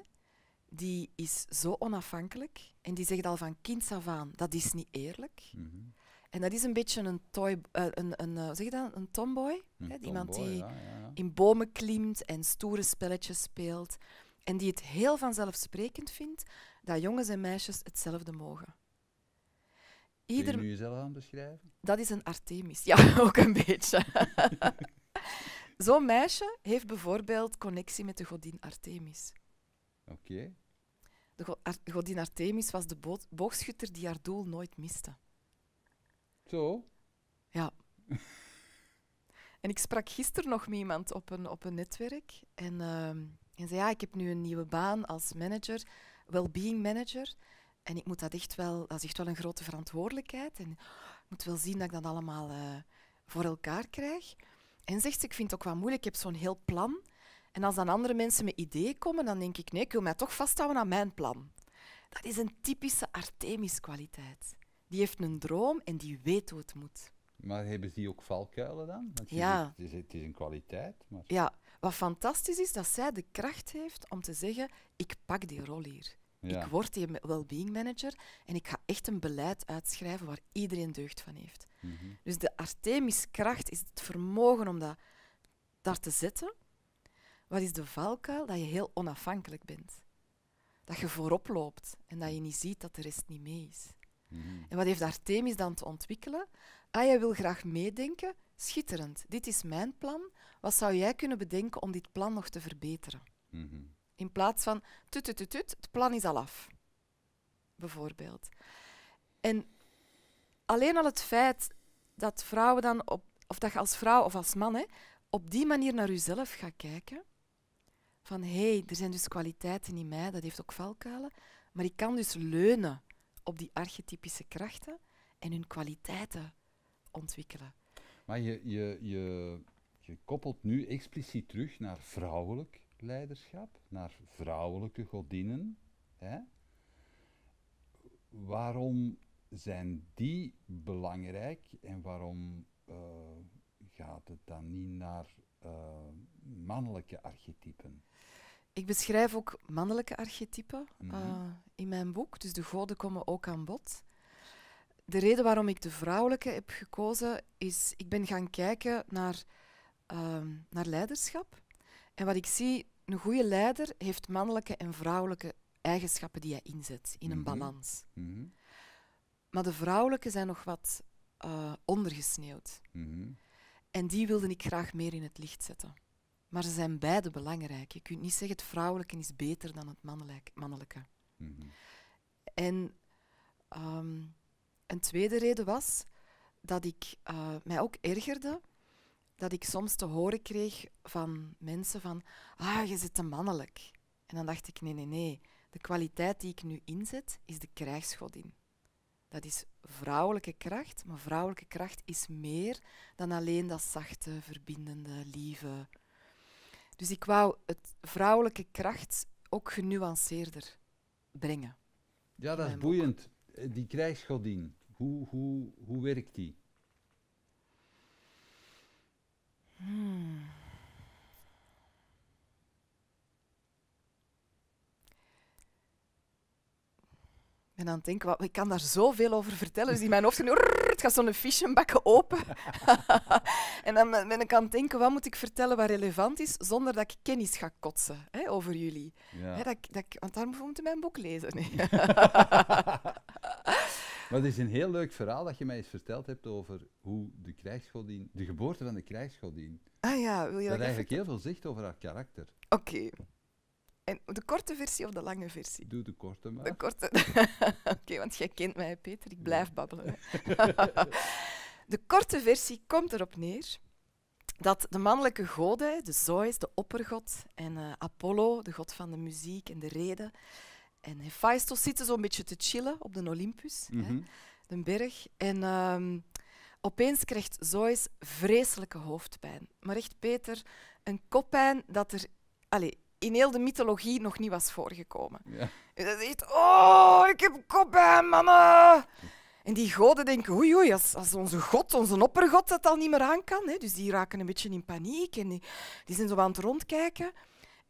die is zo onafhankelijk en die zegt al van kinds af aan, dat is niet eerlijk. Mm En dat is een beetje een, toy, eh, een, een, eh, zeg dat, een tomboy. hè, iemand die in bomen klimt en stoere spelletjes speelt. En die het heel vanzelfsprekend vindt dat jongens en meisjes hetzelfde mogen. Ieder... je nu jezelf aan beschrijven? Dat is een Artemis. Ja, <laughs> ook een beetje. <laughs> Zo'n meisje heeft bijvoorbeeld connectie met de godin Artemis. Oké. De godin Artemis was de boogschutter die haar doel nooit miste. Zo? Ja. <laughs> en ik sprak gisteren nog met iemand op een, op een netwerk. En, ehm, en zei, ja, ik heb nu een nieuwe baan als manager, well-being manager. En ik moet dat echt wel, dat is echt wel een grote verantwoordelijkheid. En ik moet wel zien dat ik dat allemaal eh, voor elkaar krijg. En zegt ze, ik vind het ook wel moeilijk, ik heb zo'n heel plan. En als dan andere mensen met ideeën komen, dan denk ik, nee, ik wil mij toch vasthouden aan mijn plan. Dat is een typische Artemis-kwaliteit. Die heeft een droom en die weet hoe het moet. Maar hebben die ook valkuilen dan? Want ja. het is een kwaliteit. Maar... Ja, wat fantastisch is, dat zij de kracht heeft om te zeggen, ik pak die rol hier. Ik word die well-being manager en ik ga echt een beleid uitschrijven waar iedereen deugd van heeft. Mhm. Dus de Artemis-kracht is het vermogen om dat daar te zetten. Wat is de valkuil? Dat je heel onafhankelijk bent. Dat je voorop loopt en dat je niet ziet dat de rest niet mee is. Mhm. En wat heeft Artemis dan te ontwikkelen? Ah, jij wil graag meedenken? Schitterend. Dit is mijn plan. Wat zou jij kunnen bedenken om dit plan nog te verbeteren? Mhm. In plaats van tut, tut, tut, het plan is al af. Bijvoorbeeld. En alleen al het feit dat vrouwen dan op, of dat je als vrouw of als man hè, op die manier naar jezelf gaat kijken. Van hé, hey, er zijn dus kwaliteiten in mij, dat heeft ook valkuilen. Maar ik kan dus leunen op die archetypische krachten en hun kwaliteiten ontwikkelen. Maar je, je, je, je koppelt nu expliciet terug naar vrouwelijk leiderschap, naar vrouwelijke godinnen. Hè? Waarom zijn die belangrijk en waarom eh, gaat het dan niet naar eh, mannelijke archetypen? Ik beschrijf ook mannelijke archetypen mhm. eh, in mijn boek, dus de goden komen ook aan bod. De reden waarom ik de vrouwelijke heb gekozen is, ik ben gaan kijken naar, ehm, naar leiderschap. En wat ik zie een goede leider heeft mannelijke en vrouwelijke eigenschappen die hij inzet in een mhm. balans. Mhm. Maar de vrouwelijke zijn nog wat uh, ondergesneeuwd. Mhm. En die wilde ik graag meer in het licht zetten. Maar ze zijn beide belangrijk. Je kunt niet zeggen het vrouwelijke is beter dan het mannelijke. En ehm, een tweede reden was dat ik eh, mij ook ergerde dat ik soms te horen kreeg van mensen van, ah, je zit te mannelijk. En dan dacht ik, nee, nee, nee, de kwaliteit die ik nu inzet is de krijgsgodin. Dat is vrouwelijke kracht, maar vrouwelijke kracht is meer dan alleen dat zachte, verbindende, lieve. Dus ik wou het vrouwelijke kracht ook genuanceerder brengen. Ja, dat is boeiend. Eh, die krijgsgodin, hoe, hoe, hoe werkt die? Hmm. En dan denk ik, wat, ik kan daar zoveel over vertellen. Dus in mijn hoofd rrr, het gaat zo'n fichebakken open. <laughs> en dan ben ik aan het denken, wat moet ik vertellen wat relevant is, zonder dat ik kennis ga kotsen hè, over jullie. Hè, dat, dat, want moet moeten mijn boek lezen. <laughs> Maar het is een heel leuk verhaal dat je mij eens verteld hebt over hoe de krijgsgodin, de geboorte van de krijgsgodin. Ah ja, wil je dat? eigenlijk heel veel zicht over haar karakter. Oké. En de korte versie of de lange versie? Doe de korte maar. De korte. <laughs> Oké, want jij kent mij, Peter. Ik blijf babbelen. <laughs> de korte versie komt erop neer dat de mannelijke goden, de Zeus, de oppergod, en eh, Apollo, de god van de muziek en de reden, en Hephaistos zo een beetje te chillen op de Olympus, hè, mhm. de berg. En ehm, opeens krijgt Zeus vreselijke hoofdpijn. Maar echt, Peter, een koppijn dat er allez, in heel de mythologie nog niet was voorgekomen. Ja. En oh, ik heb koppijn, mannen! En die goden denken, oei, oei, als, als onze god, onze oppergod, dat al niet meer aan kan. Hè, dus die raken een beetje in paniek en die, die zijn zo aan het rondkijken.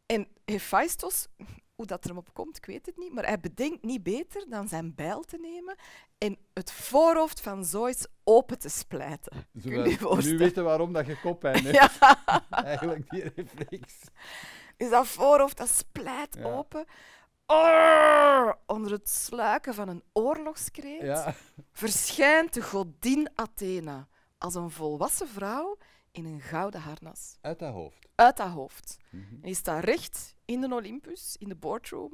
En Hephaistos, hoe dat erop komt, ik weet het niet. Maar hij bedenkt niet beter dan zijn bijl te nemen en het voorhoofd van Zois open te splijten. Zowel, nu weten waarom dat je kop hebt. <laughs> Ja. <laughs> Eigenlijk die reflex. Is dat voorhoofd, dat splijt open. onder het sluiken van een oorlogskreet ja. verschijnt de godin Athena als een volwassen vrouw in een gouden harnas. Uit haar hoofd? Uit haar hoofd. Mhm. En die staat recht in de Olympus, in de boardroom,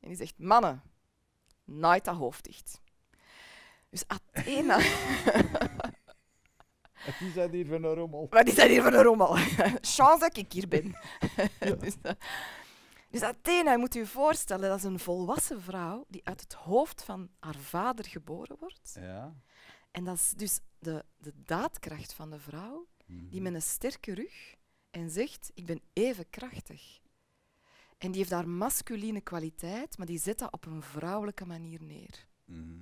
en die zegt: Mannen, naait dat hoofd dicht. Dus Athena. <laughs> Die zijn hier van een rommel. Wat die zijn hier van een rommel. <laughs> Chance dat ik hier ben. <laughs> Dus, eh, dus, Athena, je moet je voorstellen, dat is een volwassen vrouw die uit het hoofd van haar vader geboren wordt. Ja. En dat is dus de, de daadkracht van de vrouw, die mhm. met een sterke rug en zegt, ik ben even krachtig en die heeft daar masculine kwaliteit, maar die zet dat op een vrouwelijke manier neer. Mhm.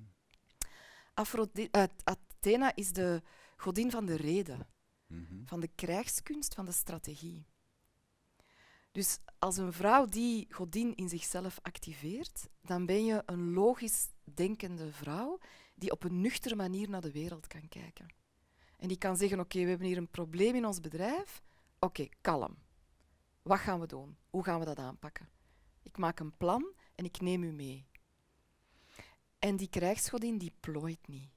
Eh, Athena is de godin van de reden, mhm. van de krijgskunst, van de strategie. Dus als een vrouw die godin in zichzelf activeert, dan ben je een logisch denkende vrouw die op een nuchtere manier naar de wereld kan kijken. En die kan zeggen, oké, we hebben hier een probleem in ons bedrijf. Oké, kalm. Wat gaan we doen? Hoe gaan we dat aanpakken? Ik maak een plan en ik neem u mee. En die krijgsgodin die plooit niet.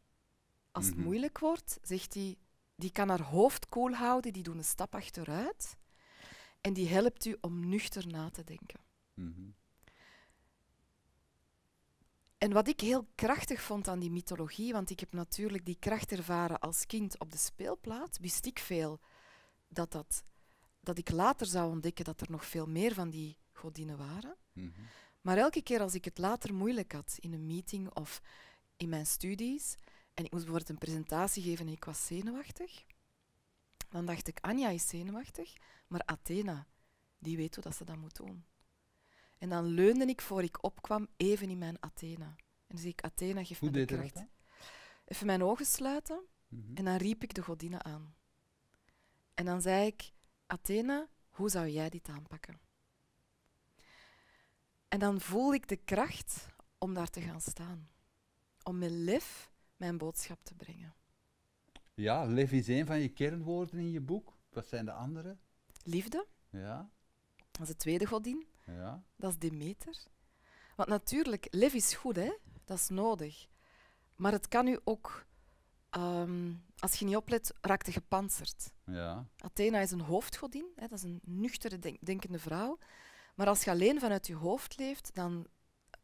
Als het mhm. moeilijk wordt, zegt hij, die, die kan haar hoofd koel houden, die doet een stap achteruit en die helpt u om nuchter na te denken. Mhm. En wat ik heel krachtig vond aan die mythologie, want ik heb natuurlijk die kracht ervaren als kind op de speelplaats, wist ik veel dat dat dat ik later zou ontdekken dat er nog veel meer van die godinnen waren. Mhm. Maar elke keer als ik het later moeilijk had in een meeting of in mijn studies, en ik moest bijvoorbeeld een presentatie geven en ik was zenuwachtig, dan dacht ik, Anja is zenuwachtig, maar Athena, die weet hoe dat ze dat moet doen. En dan leunde ik voor ik opkwam even in mijn Athena. En dan zei ik, Athena, geef me de kracht. even mijn ogen sluiten mhm. en dan riep ik de godinnen aan. En dan zei ik, Athena, hoe zou jij dit aanpakken? En dan voel ik de kracht om daar te gaan staan. Om met lef mijn boodschap te brengen. Ja, lef is een van je kernwoorden in je boek. Wat zijn de andere? Liefde. Ja. Dat is de tweede godin. Ja. Dat is Demeter. Want natuurlijk, lef is goed, hè? dat is nodig. Maar het kan u ook, ehm, als je niet oplet, raakte gepantserd. Ja. Athena is een hoofdgodin, hè, dat is een nuchtere denkende vrouw. Maar als je alleen vanuit je hoofd leeft, dan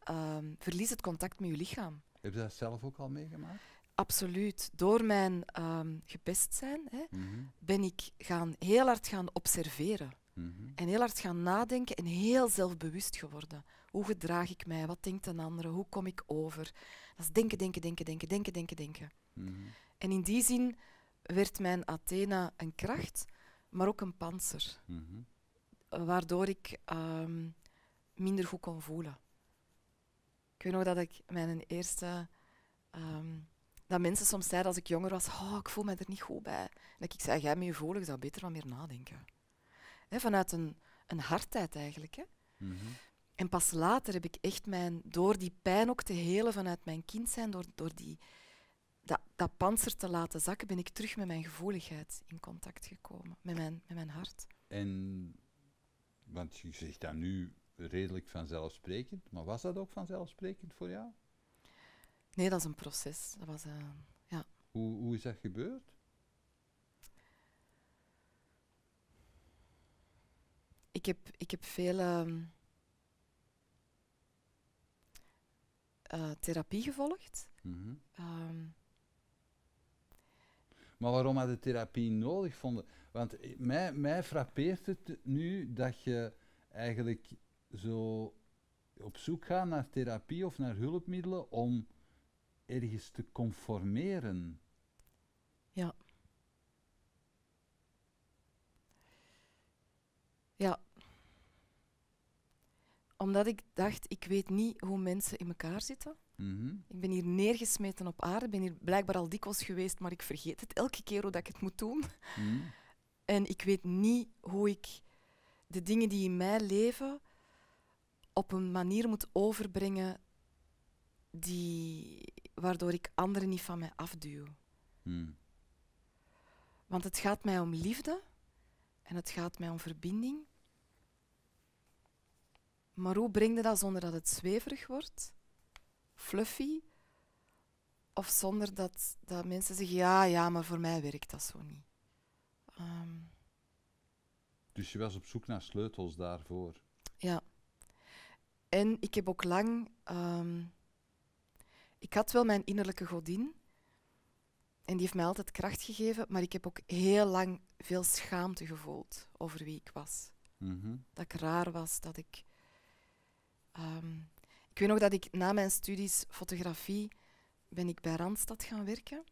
ehm, verlies het contact met je lichaam. Heb je dat zelf ook al meegemaakt? Absoluut. Door mijn um, gepest zijn hè, mhm. ben ik gaan, heel hard gaan observeren. Mhm. En heel hard gaan nadenken en heel zelfbewust geworden. Hoe gedraag ik mij? Wat denkt een ander? Hoe kom ik over? Dat is denken, denken, denken, denken, denken, denken, denken. Mhm. En in die zin werd mijn Athena een kracht, maar ook een panzer. Mhm. waardoor ik ehm, minder goed kon voelen. Ik weet nog dat ik mijn eerste. Ehm, dat mensen soms zeiden als ik jonger was: oh, ik voel me er niet goed bij. En dat ik zei: Jij met je voelen, ik zou beter wat meer nadenken. vanuit een, een hardheid eigenlijk. Hè. Mhm. En pas later heb ik echt mijn, door die pijn ook te helen vanuit mijn kind zijn, door, door die, dat, dat panzer te laten zakken, ben ik terug met mijn gevoeligheid in contact gekomen, met mijn, met mijn hart. En, want je zegt dat nu redelijk vanzelfsprekend, maar was dat ook vanzelfsprekend voor jou? Nee, dat is een proces. Dat was, eh, ja. hoe, hoe is dat gebeurd? Ik heb, ik heb veel ehm, eh, therapie gevolgd. Mhm. Ehm, maar waarom had de therapie nodig vonden? Want mij, mij frappeert het nu dat je eigenlijk zo op zoek gaat naar therapie of naar hulpmiddelen om ergens te conformeren. Ja. Ja. Omdat ik dacht, ik weet niet hoe mensen in elkaar zitten. Mhm. Ik ben hier neergesmeten op aarde, ben hier blijkbaar al dikwijls geweest, maar ik vergeet het elke keer hoe dat ik het moet doen. Mhm. En ik weet niet hoe ik de dingen die in mij leven op een manier moet overbrengen die, waardoor ik anderen niet van mij afduw. Mhm. Want het gaat mij om liefde en het gaat mij om verbinding. Maar hoe breng je dat zonder dat het zweverig wordt? fluffy. Of zonder dat, dat mensen zeggen, ja, ja, maar voor mij werkt dat zo niet. Ehm. Dus je was op zoek naar sleutels daarvoor? Ja. En ik heb ook lang... Ehm, ik had wel mijn innerlijke godin. En die heeft mij altijd kracht gegeven, maar ik heb ook heel lang veel schaamte gevoeld over wie ik was. Mhm. Dat ik raar was, dat ik... Ehm, ik weet nog dat ik na mijn studies fotografie ben ik bij Randstad gaan werken.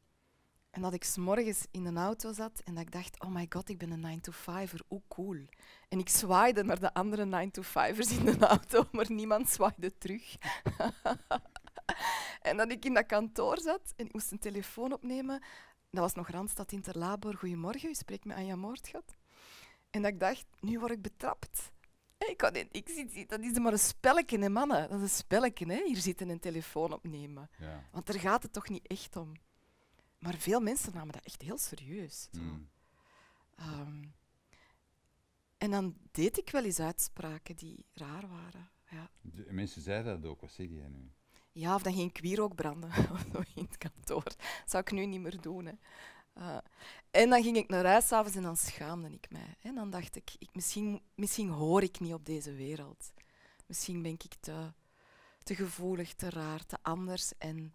En dat ik s'morgens in een auto zat en dat ik dacht, oh my god, ik ben een 9-to-5er, hoe cool. En ik zwaaide naar de andere 9 to 5 in de auto, <laughs> maar niemand zwaaide terug. <laughs> en dat ik in dat kantoor zat en ik moest een telefoon opnemen. Dat was nog Randstad Interlabor, goedemorgen, u spreekt met Anja Moordgat. En dat ik dacht, nu word ik betrapt. Ik, kan ik zie, dat is maar een spelletje, hè, mannen. Dat is een spelletje, hè. Hier zitten en telefoon opnemen. Want daar gaat het toch niet echt om. Maar veel mensen namen dat echt heel serieus. Hmm. Ehm, en dan deed ik wel eens uitspraken die raar waren. Ja. De, mensen zeiden dat ook, wat zeg jij nu? Ja, of dan ging ik ook branden <laughs> in het kantoor. Dat zou ik nu niet meer doen. Hè. Eh, en dan ging ik naar huis s'avonds en dan schaamde ik mij. En dan dacht ik, ik misschien, misschien hoor ik niet op deze wereld. Misschien ben ik te, te gevoelig, te raar, te anders. En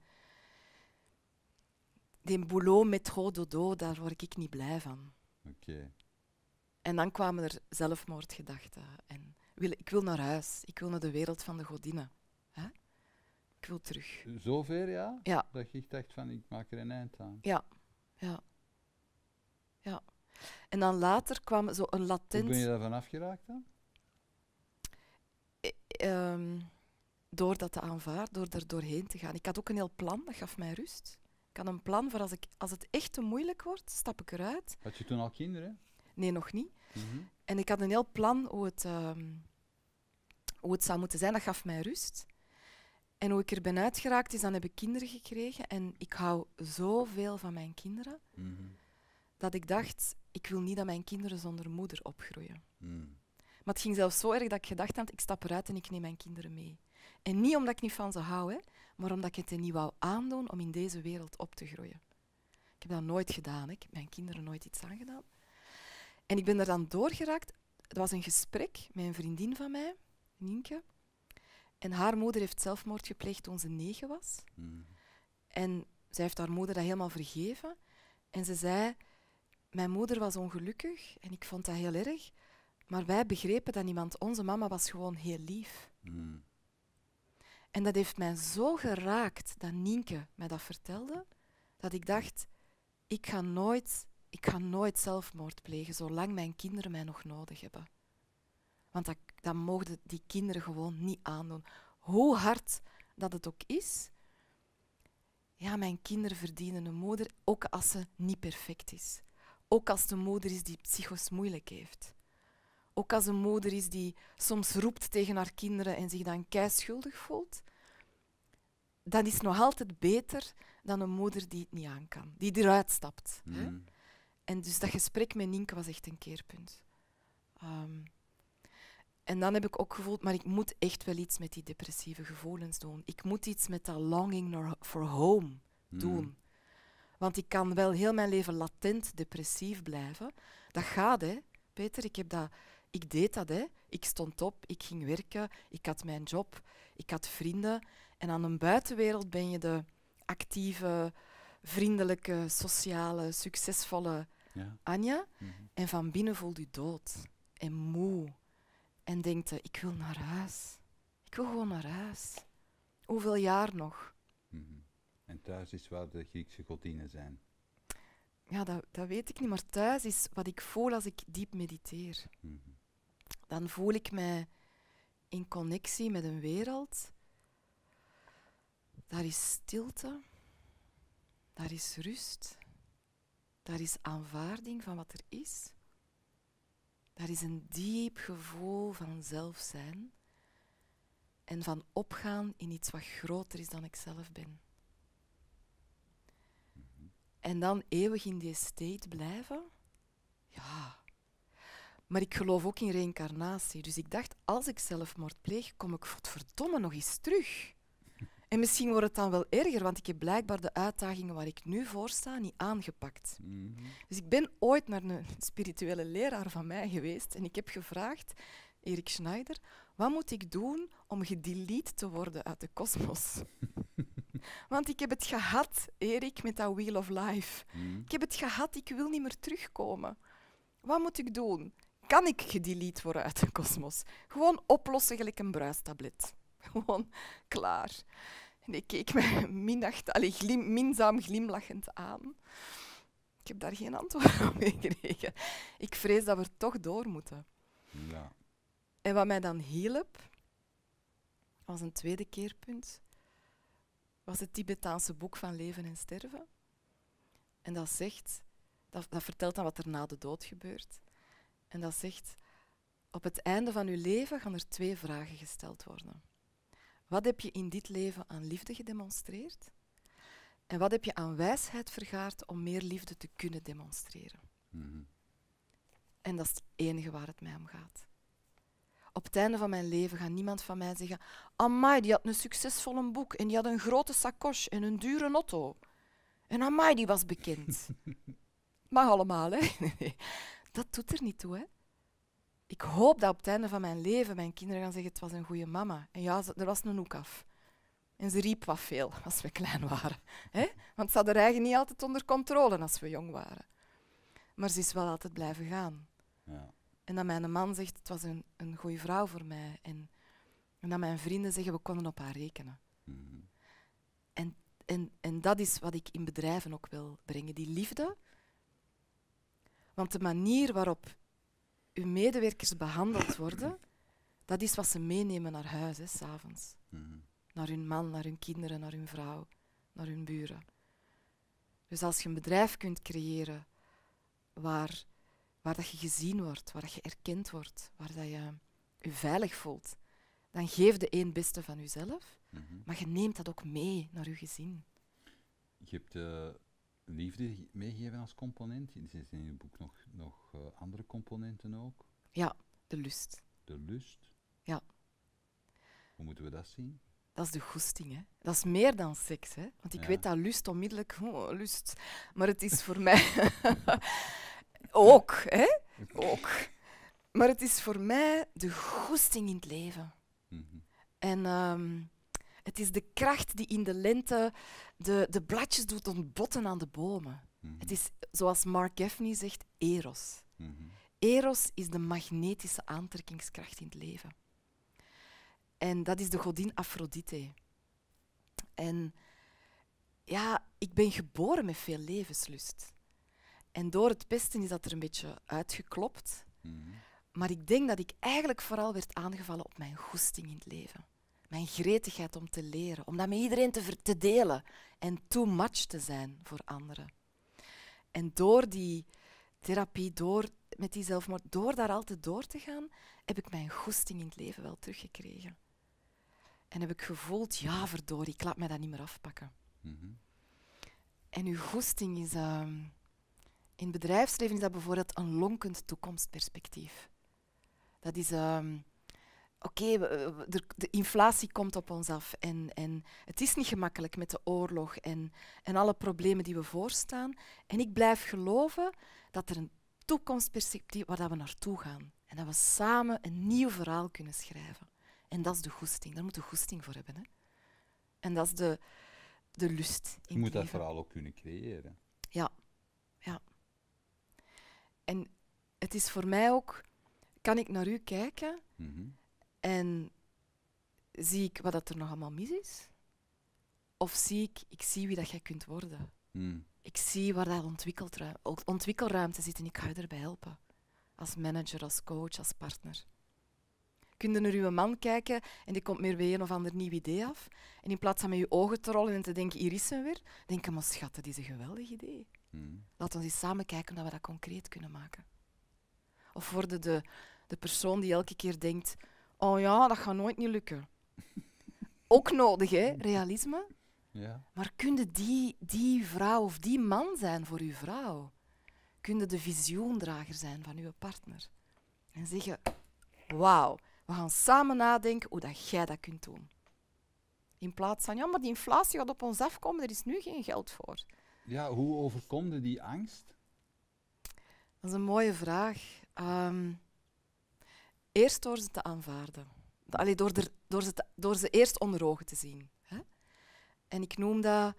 die boulot met dodo, daar word ik niet blij van. Oké. En dan kwamen er zelfmoordgedachten. En wil, ik wil naar huis, ik wil naar de wereld van de godinnen. Ik wil terug. Zover, ja? Ja. Dat je dacht van, ik maak er een eind aan. Ja. Ja. Ja. En dan later kwam zo een latent... Hoe ben je daarvan afgeraakt dan? E, ehm, door dat te aanvaarden, door er doorheen te gaan. Ik had ook een heel plan, dat gaf mij rust. Ik had een plan voor als, ik, als het echt te moeilijk wordt, stap ik eruit. Had je toen al kinderen? Nee, nog niet. Mhm. En ik had een heel plan hoe het, ehm, hoe het zou moeten zijn. Dat gaf mij rust. En hoe ik er ben uitgeraakt is, dan heb ik kinderen gekregen. En ik hou zoveel van mijn kinderen, mhm. dat ik dacht, ik wil niet dat mijn kinderen zonder moeder opgroeien. Mhm. Maar het ging zelfs zo erg dat ik gedacht had, ik stap eruit en ik neem mijn kinderen mee. En niet omdat ik niet van ze hou, hè, maar omdat ik het hen niet wou aandoen om in deze wereld op te groeien. Ik heb dat nooit gedaan. Ik heb mijn kinderen nooit iets aangedaan. En ik ben er dan doorgeraakt. Het was een gesprek met een vriendin van mij, Nienke. En haar moeder heeft zelfmoord gepleegd toen ze negen was. Hmm. En zij heeft haar moeder dat helemaal vergeven. En ze zei, mijn moeder was ongelukkig en ik vond dat heel erg. Maar wij begrepen dat niemand, onze mama was gewoon heel lief. Hmm. En dat heeft mij zo geraakt dat Nienke mij dat vertelde, dat ik dacht, ik ga nooit, ik ga nooit zelfmoord plegen zolang mijn kinderen mij nog nodig hebben. Want dat, dat mogen die kinderen gewoon niet aandoen. Hoe hard dat het ook is. Ja, mijn kinderen verdienen een moeder, ook als ze niet perfect is. Ook als de moeder is die psychos moeilijk heeft. Ook als een moeder is die soms roept tegen haar kinderen en zich dan keischuldig voelt. Dat is nog altijd beter dan een moeder die het niet aan kan, die eruit stapt. Mm. En dus dat gesprek met Nienke was echt een keerpunt. Ehm, en dan heb ik ook gevoeld, maar ik moet echt wel iets met die depressieve gevoelens doen. Ik moet iets met dat longing for home mm. doen. Want ik kan wel heel mijn leven latent depressief blijven. Dat gaat, hè, Peter. Ik, heb dat, ik deed dat, hè. Ik stond op, ik ging werken, ik had mijn job, ik had vrienden. En aan de buitenwereld ben je de actieve, vriendelijke, sociale, succesvolle ja. Anja. Mhm. En van binnen voel je dood en moe en denkt, eh, ik wil naar huis. Ik wil gewoon naar huis. Hoeveel jaar nog? Mhm. En thuis is waar de Griekse godinnen zijn. Ja, dat, dat, weet ik niet, maar thuis is wat ik voel als ik diep mediteer. Mhm. Dan voel ik mij in connectie met een wereld. Daar is stilte, daar is rust, daar is aanvaarding van wat er is daar is een diep gevoel van zelf zijn en van opgaan in iets wat groter is dan ik zelf ben. Mhm. En dan eeuwig in die state blijven? Ja. Maar ik geloof ook in reïncarnatie. Dus ik dacht, als ik zelfmoord pleeg, kom ik verdomme nog eens terug. En misschien wordt het dan wel erger, want ik heb blijkbaar de uitdagingen waar ik nu voor sta niet aangepakt. Mhm. Dus ik ben ooit naar een <laughs> spirituele leraar van mij geweest en ik heb gevraagd, Erik Schneider, wat moet ik doen om gedelete te worden uit de kosmos? <laughs> want ik heb het gehad, Erik, met dat Wheel of Life. Mhm. Ik heb het gehad, ik wil niet meer terugkomen. Wat moet ik doen? Kan ik gedelete worden uit de kosmos? Gewoon oplossen gelijk een bruistablet. <laughs> Gewoon klaar. En ik keek mij minacht, allee, glim, minzaam glimlachend aan. Ik heb daar geen antwoord <laughs> op gekregen. Ik vrees dat we toch door moeten. Ja. En wat mij dan hielp, was een tweede keerpunt, was het Tibetaanse boek van leven en sterven. En dat zegt, dat, dat vertelt dan wat er na de dood gebeurt. En dat zegt, op het einde van uw leven gaan er twee vragen gesteld worden. Wat heb je in dit leven aan liefde gedemonstreerd? En wat heb je aan wijsheid vergaard om meer liefde te kunnen demonstreren? Mhm. En dat is het enige waar het mij om gaat. Op het einde van mijn leven gaat niemand van mij zeggen: Amai, die had een succesvolle boek en die had een grote sacoche en een dure auto. En Amai, die was bekend. <laughs> Mag allemaal, hè? <laughs> dat doet er niet toe, hè? ik hoop dat op het einde van mijn leven mijn kinderen gaan zeggen: het was een goede mama. En ja, er was een hoek af. En ze riep wat veel als we klein waren. hè? Want ze had er eigenlijk niet altijd onder controle als we jong waren. Maar ze is wel altijd blijven gaan. Ja. En dat mijn man zegt: het was een, een goede vrouw voor mij. En, en dat mijn vrienden zeggen: we konden op haar rekenen. Mhm. En, en, en dat is wat ik in bedrijven ook wil brengen: die liefde. Want de manier waarop uw medewerkers behandeld worden, dat is wat ze meenemen naar huis, hè, s'avonds. Mm Naar hun man, naar hun kinderen, naar hun vrouw, naar hun buren. Dus als je een bedrijf kunt creëren waar, waar dat je gezien wordt, waar dat je erkend wordt, waar dat je je veilig voelt, dan geef de één beste van jezelf, mhm. maar je neemt dat ook mee naar je gezin. Je hebt eh, liefde meegeven als component? Zijn in je boek nog, nog eh, andere componenten ook? Ja, de lust. De lust? Ja. Hoe moeten we dat zien? Dat is de goesting, hè. Dat is meer dan seks, hè. Want ik weet dat lust onmiddellijk... Oh, lust. Maar het is voor <laughs> mij... <laughs> ook, hè. Ook. Maar het is voor mij de goesting in het leven. Mhm. En... Um, het is de kracht die in de lente de, de bladjes doet ontbotten aan de bomen. Mhm. Het is, zoals Mark Gaffney zegt, eros. Mhm. Eros is de magnetische aantrekkingskracht in het leven. En dat is de godin Aphrodite. En ja, ik ben geboren met veel levenslust. En door het pesten is dat er een beetje uitgeklopt. Mhm. Maar ik denk dat ik eigenlijk vooral werd aangevallen op mijn goesting in het leven mijn gretigheid om te leren, om dat met iedereen te, te delen en too much te zijn voor anderen. En door die therapie, door met die zelfmoord, door daar altijd door te gaan, heb ik mijn goesting in het leven wel teruggekregen. En heb ik gevoeld, ja verdorie, ik laat mij dat niet meer afpakken. Mhm. En uw goesting is, ehm, in het bedrijfsleven is dat bijvoorbeeld een lonkend toekomstperspectief. Dat is... Uh, oké, de, de, inflatie komt op ons af en, en het is niet gemakkelijk met de oorlog en, en alle problemen die we voorstaan. En ik blijf geloven dat er een toekomstperspectief waar dat we naartoe gaan. En dat we samen een nieuw verhaal kunnen schrijven. En dat is de goesting. Daar moet de goesting voor hebben. Hè? En dat is de, de lust. je moet dat verhaal ook kunnen creëren. Ja. ja. En het is voor mij ook, kan ik naar u kijken mhm. En zie ik wat dat er nog allemaal mis is? Of zie ik, ik zie wie dat jij kunt worden. Hmm. Ik zie waar dat ontwikkelruimte zit en ik ga je erbij helpen. Als manager, als coach, als partner. je naar uw man kijken en die komt meer bij een of ander nieuw idee af. En in plaats van met je ogen te rollen en te denken, hier is ze weer, denk je, maar schat, dat is een geweldig idee. Hmm. Laten we eens samen kijken dat we dat concreet kunnen maken. Of worden de, de persoon die elke keer denkt, Oh ja, dat gaat nooit niet lukken. <laughs> Ook nodig, hè? Realisme. Ja. Maar kun die, die vrouw of die man zijn voor uw vrouw? Kun de visioendrager zijn van uw partner? En zeggen: Wauw, we gaan samen nadenken hoe dat jij dat kunt doen. In plaats van: Ja, maar die inflatie gaat op ons afkomen, er is nu geen geld voor. Ja, hoe overkomde die angst? Dat is een mooie vraag. Um, Eerst door ze te aanvaarden. Allee, door, door, ze door ze eerst onder ogen te zien. Hè? En ik noem dat